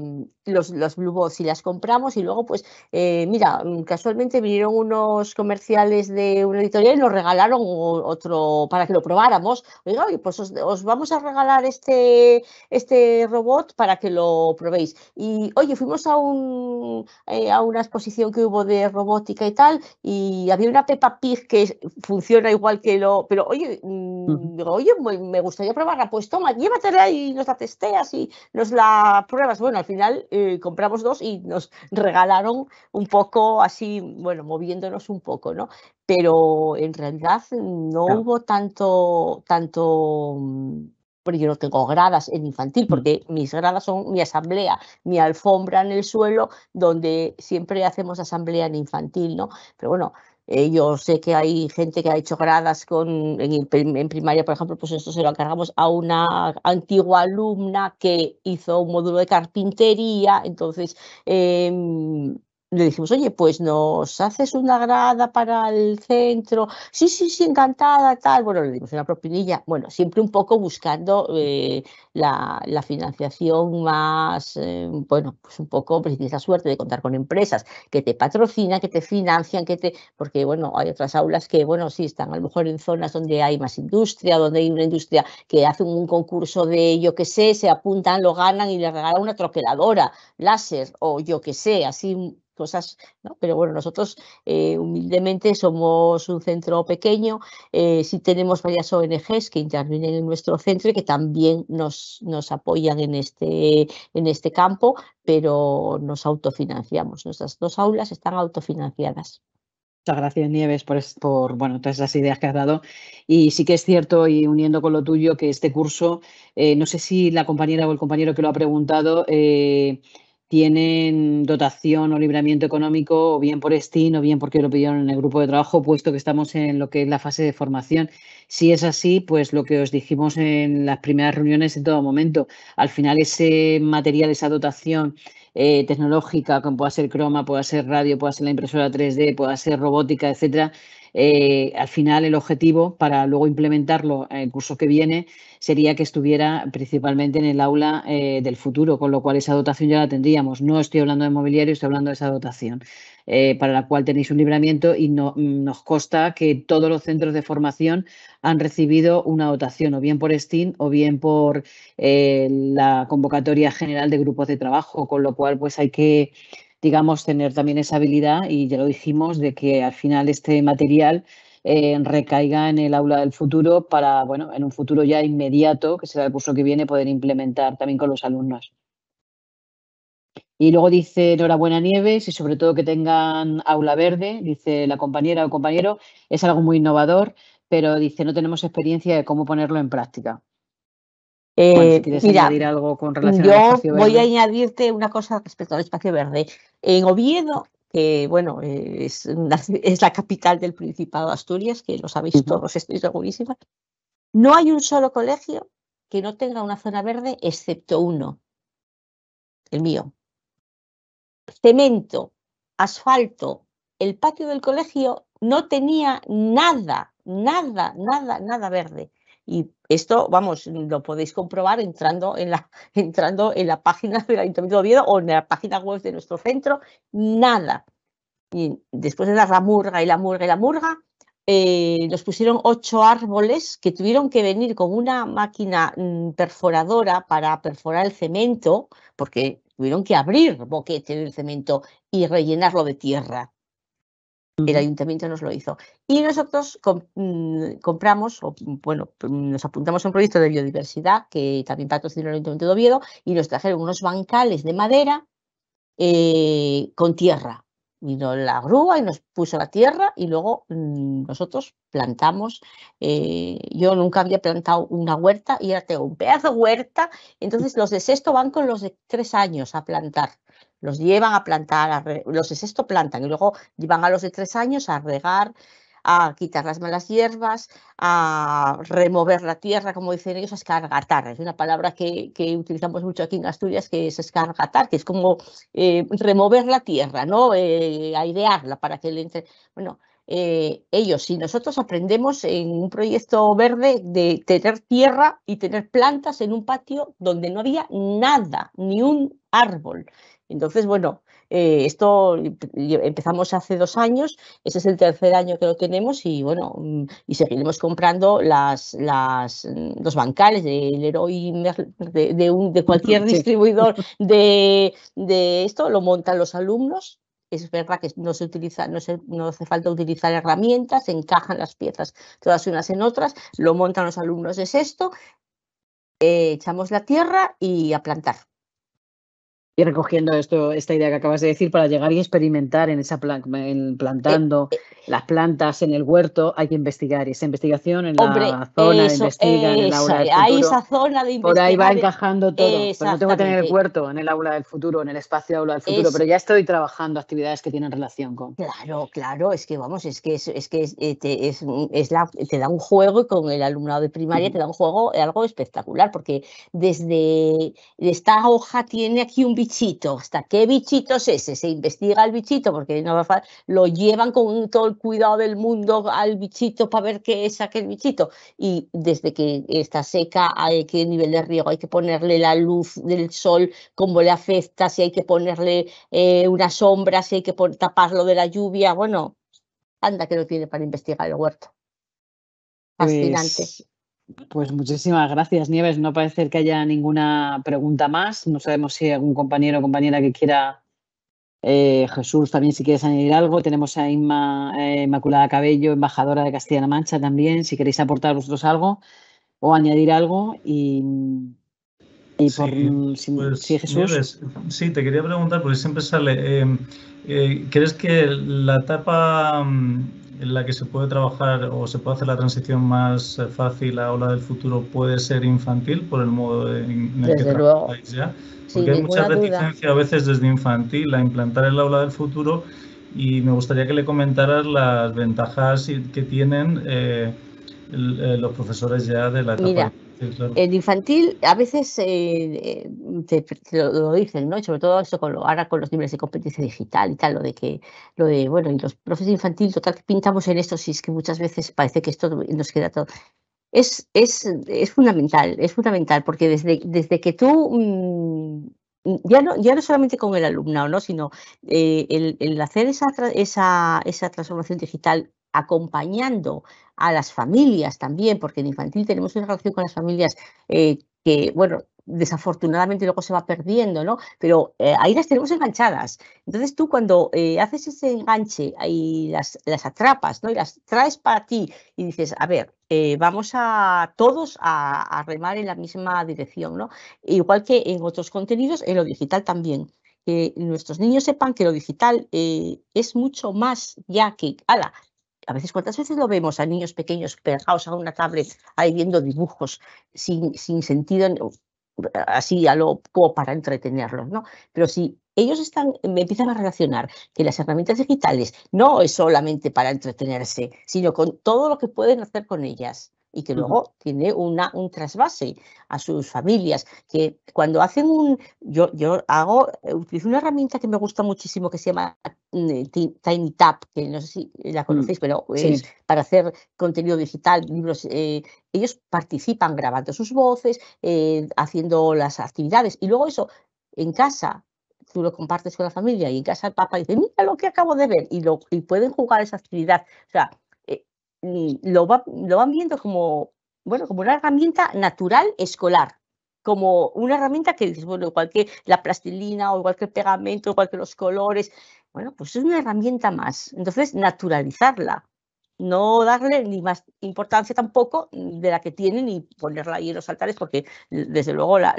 los, los y las compramos y luego pues eh, mira, mm, casualmente vinieron unos comerciales de una editorial y nos regalaron otro para que lo probáramos. Oiga, pues os, vamos a regalar este, este robot para que lo probéis. Y oye, fuimos a, un, eh, a una exposición que hubo de robótica y tal y había una Peppa Pig que funciona igual que lo, pero oye, mm, oye, me gustaría probarla, pues toma, llévatela y nos la testeas y nos la pruebas. Bueno, al final eh, compramos dos y nos regalaron un poco así, bueno, moviéndonos un poco, ¿no? Pero en realidad no hubo tanto, tanto mm, porque yo no tengo gradas en infantil, mm. porque mis gradas son mi asamblea, mi alfombra en el suelo, donde siempre hacemos asamblea en infantil, ¿no? Pero bueno, eh, yo sé que hay gente que ha hecho gradas con, en, primaria, por ejemplo, pues esto se lo encargamos a una antigua alumna que hizo un módulo de carpintería. Entonces, em, le dijimos, oye, pues nos haces una grada para el centro. Sí, sí, sí, encantada, tal. Bueno, le dimos una propinilla. Bueno, siempre un poco buscando eh, la, financiación más, eh, bueno, pues un poco, pues tienes la suerte de contar con empresas que te patrocinan, que te financian, que te. Porque, bueno, hay otras aulas que, bueno, sí, están a lo mejor en zonas donde hay más industria, donde hay una industria que hace un concurso de, yo qué sé, se apuntan, lo ganan y le regalan una troqueladora, láser o yo qué sé, así cosas, ¿no? Pero bueno, nosotros eh, humildemente somos un centro pequeño, eh, sí tenemos varias ONGs que intervienen en nuestro centro y que también nos, nos apoyan en este, en este campo, pero nos autofinanciamos. Nuestras dos aulas están autofinanciadas. Muchas gracias, Nieves, por, por bueno, todas esas ideas que has dado. Y sí que es cierto, y uniendo con lo tuyo, que este curso, eh, no sé si la compañera o el compañero que lo ha preguntado, eh, tienen dotación o libramiento económico, o bien por STEAM, o bien porque lo pidieron en el grupo de trabajo, puesto que estamos en lo que es la fase de formación. Si es así, pues lo que os dijimos en las primeras reuniones en todo momento, al final ese material, esa dotación eh, tecnológica, como pueda ser croma, pueda ser radio, pueda ser la impresora 3D, pueda ser robótica, etcétera, eh, al final el objetivo para luego implementarlo en el curso que viene sería que estuviera principalmente en el aula eh, del futuro, con lo cual esa dotación ya la tendríamos. No estoy hablando de mobiliario, estoy hablando de esa dotación, eh, para la cual tenéis un libramiento y no, mm, nos consta que todos los centros de formación han recibido una dotación, o bien por STEAM o bien por la convocatoria general de grupos de trabajo, con lo cual pues hay que digamos, tener también esa habilidad, y ya lo dijimos, de que al final este material eh, recaiga en el aula del futuro para, bueno, en un futuro ya inmediato, que será el curso que viene, poder implementar también con los alumnos. Y luego dice enhorabuena Nieves y sobre todo que tengan aula verde, dice la compañera o compañero, es algo muy innovador, pero dice no tenemos experiencia de cómo ponerlo en práctica. Eh, añadir algo con relación yo voy a añadirte una cosa respecto al espacio verde. En Oviedo, que bueno, es, la capital del Principado de Asturias, que lo sabéis todos, <laughs> estoy segurísima, no hay un solo colegio que no tenga una zona verde, excepto uno, el mío. Cemento, asfalto, el patio del colegio no tenía nada, nada, nada, nada verde. Y esto, vamos, lo podéis comprobar entrando en la, <laughs> entrando en la página del Ayuntamiento de Oviedo o en la página web de nuestro centro, nada. Y después de dar la murga y la murga y la murga, eh, nos pusieron ocho árboles que tuvieron que venir con una máquina mm, perforadora para perforar el cemento, porque tuvieron que abrir boquete del cemento y rellenarlo de tierra. El ayuntamiento nos lo hizo. Y nosotros mm, compramos, o, bueno, mm, nos apuntamos a un proyecto de biodiversidad que también patrocinó el Ayuntamiento de Oviedo y nos trajeron unos bancales de madera eh, con tierra. Vino la grúa y nos puso la tierra y luego mm, nosotros plantamos. Eh, yo nunca había plantado una huerta y ahora tengo un pedazo de huerta. Entonces los de sexto van con los de tres años a plantar los llevan a plantar, los de sexto plantan y luego llevan a los de tres años a regar, a quitar las malas hierbas, a remover la tierra, como dicen ellos, a escargatar. Es una palabra que, utilizamos mucho aquí en Asturias, que es escargatar, que es como eh, remover la tierra, ¿no? Eh, airearla para que le entre. Bueno, eh, ellos. y nosotros aprendemos en un proyecto verde de tener tierra y tener plantas en un patio donde no había nada, ni un árbol, entonces, bueno, eh, esto empezamos hace dos años, ese es el tercer año que lo tenemos y bueno, mm, y seguiremos comprando mm, los bancales del de, de cualquier <laughs> distribuidor <laughs> de, esto, lo montan los alumnos, es verdad que no se utiliza, no, hace falta utilizar herramientas, encajan las piezas todas unas en otras, lo montan los alumnos es esto, eh, echamos la tierra y a plantar y recogiendo esto, esta idea que acabas de decir, para llegar y experimentar en esa plantando eh, eh. las plantas en el huerto, hay que investigar. Y esa investigación en la zona de investiga, en aula Hay esa zona de investigar. Por ahí va encajando todo. Pero no tengo que tener el huerto en el aula del futuro, en el espacio de aula del futuro, pero ya estoy trabajando actividades que tienen relación con. Claro, claro, es que vamos, es que es, que es, eh, te, es, la, te da un juego y con el alumnado de primaria te da un juego algo espectacular, porque desde esta hoja tiene aquí un bichito, hasta qué bichito es ese, se investiga el bichito porque no lo llevan con todo el cuidado del mundo al bichito para ver qué es aquel bichito y desde que está seca hay qué nivel de riego, hay que ponerle la luz del sol, cómo le afecta, si hay que ponerle eh, una sombra, si hay que taparlo de la lluvia, bueno, anda que lo tiene para investigar el huerto. Pues Fascinante. Pues muchísimas gracias, Nieves. No parece que haya ninguna pregunta más. No sabemos si hay algún compañero o compañera que quiera. Eh, Jesús, también si quieres añadir algo. Tenemos a Inma eh, Inmaculada Cabello, embajadora de Castilla-La Mancha también, si queréis aportar vosotros algo o añadir algo. Y, por, sí, mm, si, pues, Jesús. sí, te quería preguntar, porque siempre sale. Eh, ¿Crees que la etapa mm, en la que se puede trabajar o se puede hacer la transición más eh, fácil a aula del futuro puede ser infantil por el modo en el que trabajáis ya? Porque hay mucha reticencia a veces desde infantil a implantar el aula del futuro y me gustaría que le comentaras las ventajas que tienen eh, eh, los profesores ya de la etapa. El infantil a veces eh, eh, te, lo, dicen, ¿no? sobre todo eso con lo, ahora con los niveles de competencia digital y tal, lo de que, lo de, bueno, y los profes de infantil, total, que pintamos en esto, si es que muchas veces parece que esto nos queda todo. Es, es, es fundamental, es fundamental, porque desde, desde que tú mm, mm, ya no, ya no solamente con el alumnado, ¿no? sino eh, el, hacer esa, esa, esa transformación digital acompañando a las familias también, porque en infantil tenemos una relación con las familias eh, que, bueno, desafortunadamente luego se va perdiendo, ¿no? Pero eh, ahí las tenemos enganchadas. Entonces tú cuando eh, haces ese enganche y las, las, atrapas, ¿no? Y las traes para ti y dices, a ver, vamos a todos a, a, remar en la misma dirección, ¿no? Igual que en otros contenidos, en lo digital también. Que nuestros niños sepan que lo digital es mucho más ya que, ala, a veces, ¿cuántas veces lo vemos a niños pequeños pegados a una tablet ahí viendo dibujos sin, sentido, así a lo, como para entretenerlos, ¿no? Pero si ellos están, me empiezan a relacionar que las herramientas digitales no es solamente para entretenerse, sino con todo lo que pueden hacer con ellas, y que luego tiene una, un trasvase a sus familias, que cuando hacen un, yo, yo hago, utilizo una herramienta que me gusta muchísimo que se llama mm, Tiny Tap, que no sé si la mm. conocéis, pero es para hacer contenido digital, libros. Eh, ellos participan grabando sus voces, eh, haciendo las actividades y luego eso en casa tú lo compartes con la familia y en casa el papá dice, mira lo que acabo de ver y, lo, y pueden jugar esa actividad. O sea, lo, lo van viendo como, bueno, como una herramienta natural escolar, como una herramienta que dices, bueno, igual que la plastilina o igual que el pegamento, igual que los colores, bueno, pues es una herramienta más. Entonces, naturalizarla, no darle ni más importancia tampoco de la que tienen ni ponerla ahí en los altares, porque desde luego la,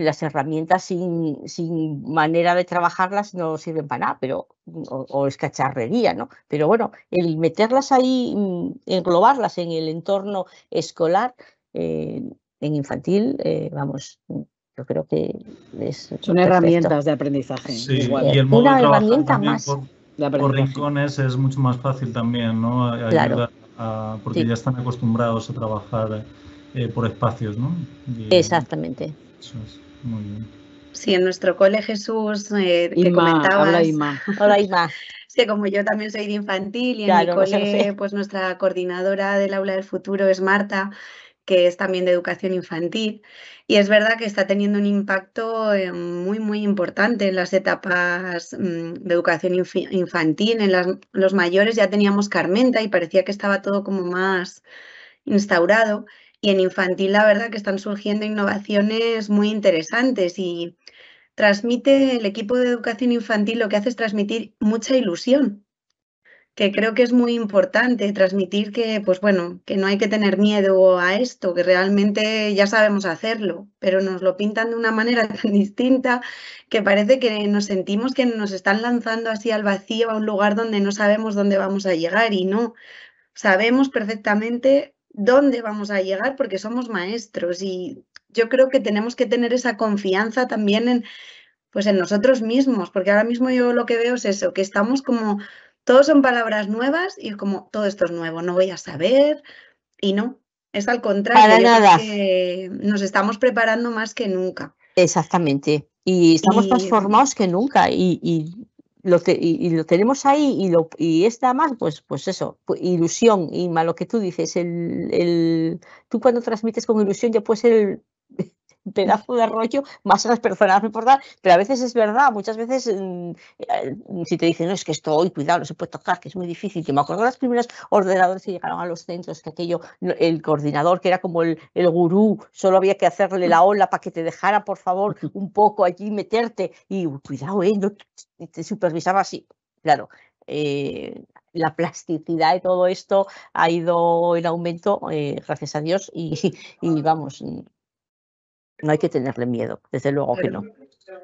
las herramientas sin, sin, manera de trabajarlas no sirven para nada, pero, o, es cacharrería, ¿no? Pero bueno, el meterlas ahí, mm, englobarlas en el entorno escolar, eh, en infantil, eh, vamos, yo creo que es. Son herramientas de aprendizaje. Sí, y el de herramienta más. Por, rincones es mucho más fácil también, ¿no? porque ya están acostumbrados a trabajar eh, por espacios, ¿no? Exactamente. Sí, en nuestro cole Jesús, eh, <laughs> que comentabas. Hola Ima. Hola Ima. Sí, como yo también soy de infantil y en mi cole, <laughs> pues nuestra coordinadora del aula del futuro es Marta, que es también de educación infantil. Y es verdad que está teniendo un impacto eh, muy, muy importante en las etapas mm, de educación infantil. En los mayores ya teníamos Carmenta y parecía que estaba todo como más instaurado. Y en infantil, la verdad que están surgiendo innovaciones muy interesantes y transmite el equipo de educación infantil lo que hace es transmitir mucha ilusión, que creo que es muy importante transmitir que, pues bueno, que no hay que tener miedo a esto, que realmente ya sabemos hacerlo, pero nos lo pintan de una manera <laughs> tan distinta que parece que nos sentimos que nos están lanzando así al vacío a un lugar donde no sabemos dónde vamos a llegar y no. Sabemos perfectamente dónde vamos a llegar porque somos maestros y yo creo que tenemos que tener esa confianza también en, pues en nosotros mismos, porque ahora mismo yo lo que veo es eso, que estamos como, todos son palabras nuevas y como todo esto es nuevo, no voy a saber y no, es al contrario, nada. nos estamos preparando más que nunca. Exactamente. Y estamos más formados que nunca. y lo y, lo tenemos ahí y, lo, y es más, pues, pues eso, pues ilusión. Y malo que tú dices, el, el, tú cuando transmites con ilusión ya puedes el, pedazo de rollo, más a las personas me importa, pero a veces es verdad, muchas veces mm, eh, si te dicen, no, es que esto hoy, cuidado, no se puede tocar, que es muy difícil, que me acuerdo de los primeros ordenadores que llegaron a los centros, que aquello, el coordinador que era como el, gurú, solo había que hacerle la ola para que te dejara, por favor, un poco allí meterte y cuidado, eh, no, te supervisaba así. Claro, eh, la plasticidad de todo esto ha ido en aumento, gracias a Dios, y vamos, no hay que tenerle miedo, desde luego que no.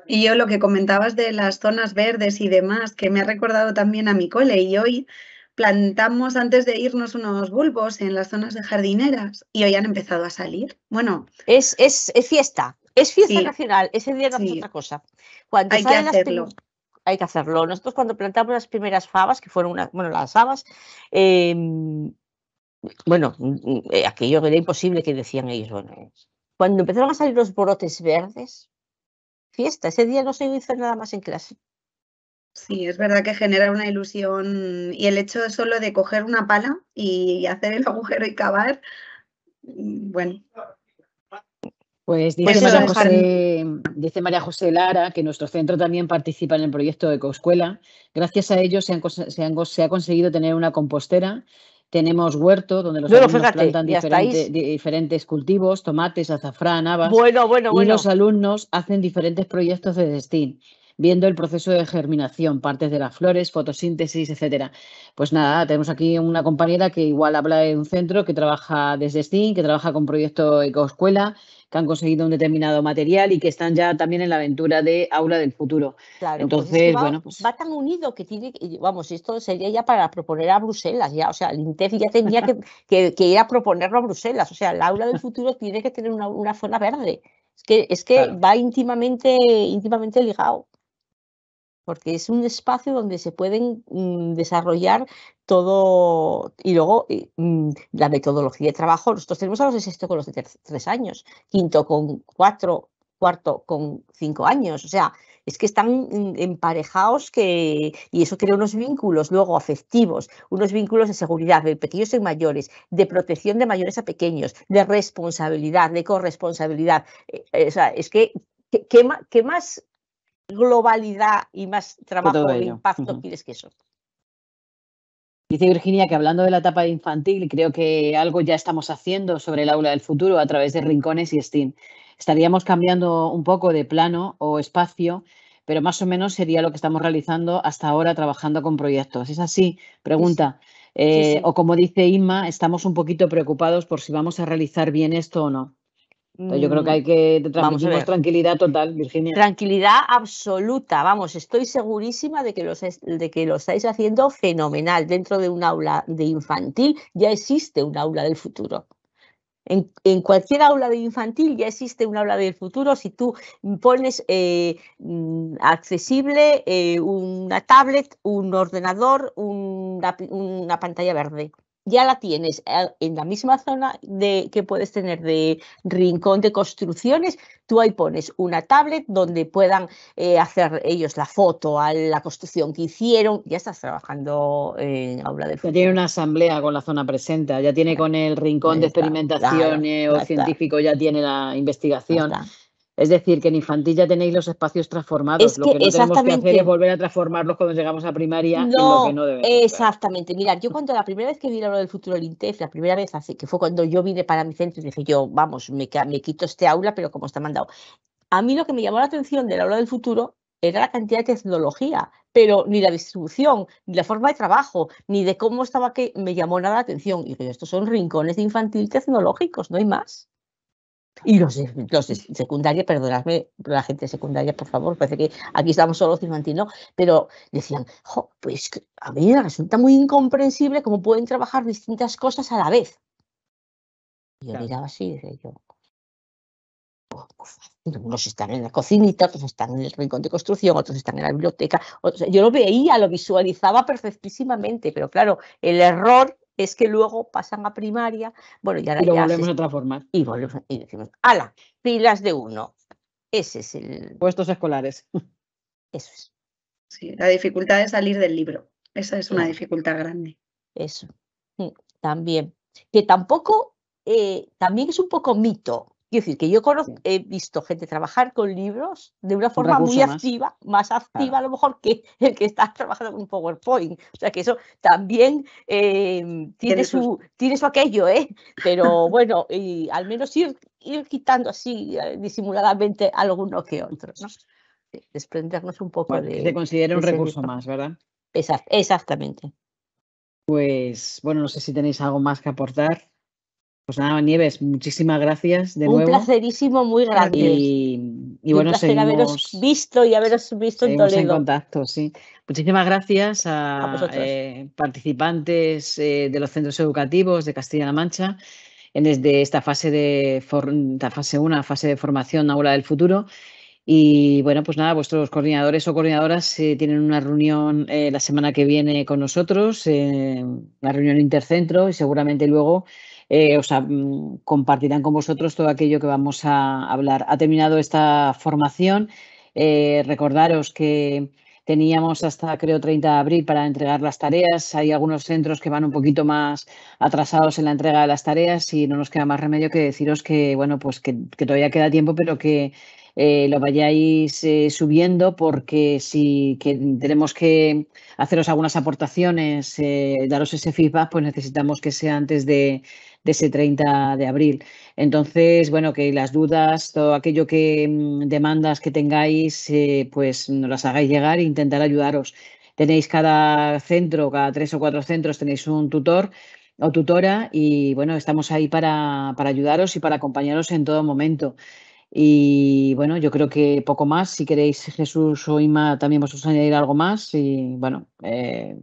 Y yo lo que comentabas de las zonas verdes y demás, que me ha recordado también a mi cole y hoy plantamos antes de irnos unos bulbos en las zonas de jardineras y hoy han empezado a salir. Bueno. Es, es, es fiesta, es fiesta nacional, ese día es otra cosa. hay que hacerlo. hay que hacerlo. Nosotros cuando plantamos las primeras fabas, que fueron una, bueno, las habas, em, bueno, mm, mm, eh, aquello era imposible que decían ellos, bueno, cuando empezaron a salir los brotes verdes, fiesta, ese día no se hizo nada más en clase. Sí, es verdad que genera una ilusión y el hecho solo de coger una pala y hacer el <laughs> agujero y cavar, mm, bueno. Pues, pues dice, María, José, Lara que nuestro centro también participa en el proyecto Ecoescuela. Gracias a ello se ha conseguido tener una compostera tenemos huerto, donde los alumnos plantan diferentes cultivos, tomates, azafrán, habas. Bueno, bueno, y los alumnos hacen diferentes proyectos de STEAM viendo el proceso de germinación, partes de las flores, fotosíntesis, etcétera. Pues nada, tenemos aquí una compañera que igual habla de un centro que trabaja desde STEAM, que trabaja con proyecto Ecoescuela, que han conseguido un determinado material y que están ya también en la aventura de aula del futuro. Claro, Entonces, bueno, pues... va tan unido que tiene, vamos, esto sería ya para proponer a Bruselas, ya, o sea, el INTEF ya tenía <laughs> que, ir a proponerlo a Bruselas, o sea, el aula del futuro tiene que tener una, zona verde. Es que, es que va íntimamente, íntimamente ligado porque es un espacio donde se pueden mm, desarrollar todo y luego eh, mm, la metodología de trabajo. Nosotros tenemos a los de sexto con los de tres años, quinto con cuatro, cuarto con cinco años. O sea, es que están mm, emparejados que, y eso crea unos vínculos luego afectivos, unos vínculos de seguridad de pequeños en mayores, de protección de mayores a pequeños, de responsabilidad, de corresponsabilidad. Eh, eh, o sea, es que, qué más globalidad y más trabajo de impacto quieres que eso. Dice Virginia que hablando de la etapa infantil, creo que algo ya estamos haciendo sobre el aula del futuro a través de rincones y STEAM. Estaríamos cambiando un poco de plano o espacio, pero más o menos sería lo que estamos realizando hasta ahora trabajando con proyectos. ¿Es así? Pregunta. Eh, o como dice Inma, estamos un poquito preocupados por si vamos a realizar bien esto o no yo creo que hay mm. que transmitir tranquilidad total, Virginia. Tranquilidad absoluta, vamos, estoy segurísima de que, los, de que lo estáis haciendo fenomenal. Dentro de un aula de infantil ya existe un aula del futuro. En, cualquier aula de infantil ya existe un aula del futuro. Si tú pones eh, mm, accesible eh, una tablet, un ordenador, una pantalla verde ya la tienes eh, en la misma zona de, que puedes tener de rincón de construcciones. Tú ahí pones una tablet donde puedan eh, hacer ellos la foto a la construcción que hicieron. Ya estás trabajando en aula de foto. Ya tiene una asamblea con la zona presente, ya tiene con el rincón de experimentación o científico, ya tiene la investigación. Es decir, que en infantil ya tenéis los espacios transformados. lo que no tenemos que hacer es volver a transformarlos cuando llegamos a primaria. No, exactamente. Mira, yo cuando la primera vez que vi lo del futuro del INTEF, la primera vez así que fue cuando yo vine para mi centro y dije yo, vamos, me, quito este aula, pero como está mandado. A mí lo que me llamó la atención del aula del futuro era la cantidad de tecnología, pero ni la distribución, ni la forma de trabajo, ni de cómo estaba que me llamó nada la atención. Y que estos son rincones de infantil tecnológicos, no hay más. Y los, los secundaria, perdonadme, la gente secundaria, por favor, parece que aquí estamos solo, Cirmantino, pero decían, pues a mí me resulta muy incomprensible cómo pueden trabajar distintas cosas a la vez. Y yo miraba así, decía yo, oh, pues, unos están en la cocinita, otros están en el rincón de construcción, otros están en la biblioteca. yo lo veía, lo visualizaba perfectísimamente, pero claro, el error es que luego pasan a primaria, bueno, ya, y lo volvemos a transformar. Y volvemos y decimos, ala, pilas de uno. Ese es el... Puestos escolares. Eso es. Sí, la dificultad de salir del libro. Esa es una dificultad grande. Eso, también. Que tampoco, eh, también es un poco mito, Quiero decir que yo he visto gente trabajar con libros de una forma muy activa, más activa a lo mejor que el que está trabajando con PowerPoint. O sea que eso también em, tiene, su, tiene su aquello, ¿eh? Pero bueno, y al menos ir, quitando así eh, disimuladamente alguno que otro, Desprendernos un poco de. Se considera un recurso más, ¿verdad? exactamente. Pues bueno, no sé si tenéis algo más que aportar. Pues nada, Nieves, muchísimas gracias de nuevo. Un placerísimo muy grande. Y, y bueno, Un placer haberos visto y haberos visto en Toledo. en contacto, sí. Muchísimas gracias a, eh, participantes eh, de los centros educativos de Castilla-La Mancha en desde esta fase de fase 1, fase de formación aula del futuro. Y bueno, pues nada, vuestros coordinadores o coordinadoras eh, tienen una reunión la semana que viene con nosotros, una reunión intercentro y seguramente luego eh, os mm, compartirán con vosotros todo aquello que vamos a hablar. Ha terminado esta formación. Eh, recordaros que teníamos hasta creo 30 de abril para entregar las tareas. Hay algunos centros que van un poquito más atrasados en la entrega de las tareas y no nos queda más remedio que deciros que, bueno, pues que, todavía queda tiempo, pero que eh, lo vayáis subiendo porque si tenemos que haceros algunas aportaciones, daros ese feedback, pues necesitamos que sea antes de, ese 30 de abril. Entonces, bueno, que las dudas, todo aquello que mm, demandas que tengáis, eh, pues nos las hagáis llegar e intentar ayudaros. Tenéis cada centro, cada tres o cuatro centros, tenéis un tutor o tutora y bueno, estamos ahí para, para ayudaros y para acompañaros en todo momento. Y bueno, yo creo que poco más. Si queréis, Jesús o Ima, también vosotros añadir algo más. Y bueno, eh,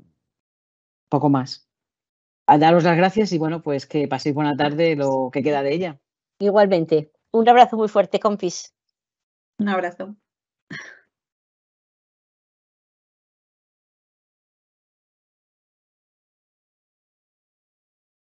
poco más a daros las gracias y bueno, pues que paséis buena tarde lo que queda de ella. Igualmente. Un abrazo muy fuerte, compis. Un abrazo.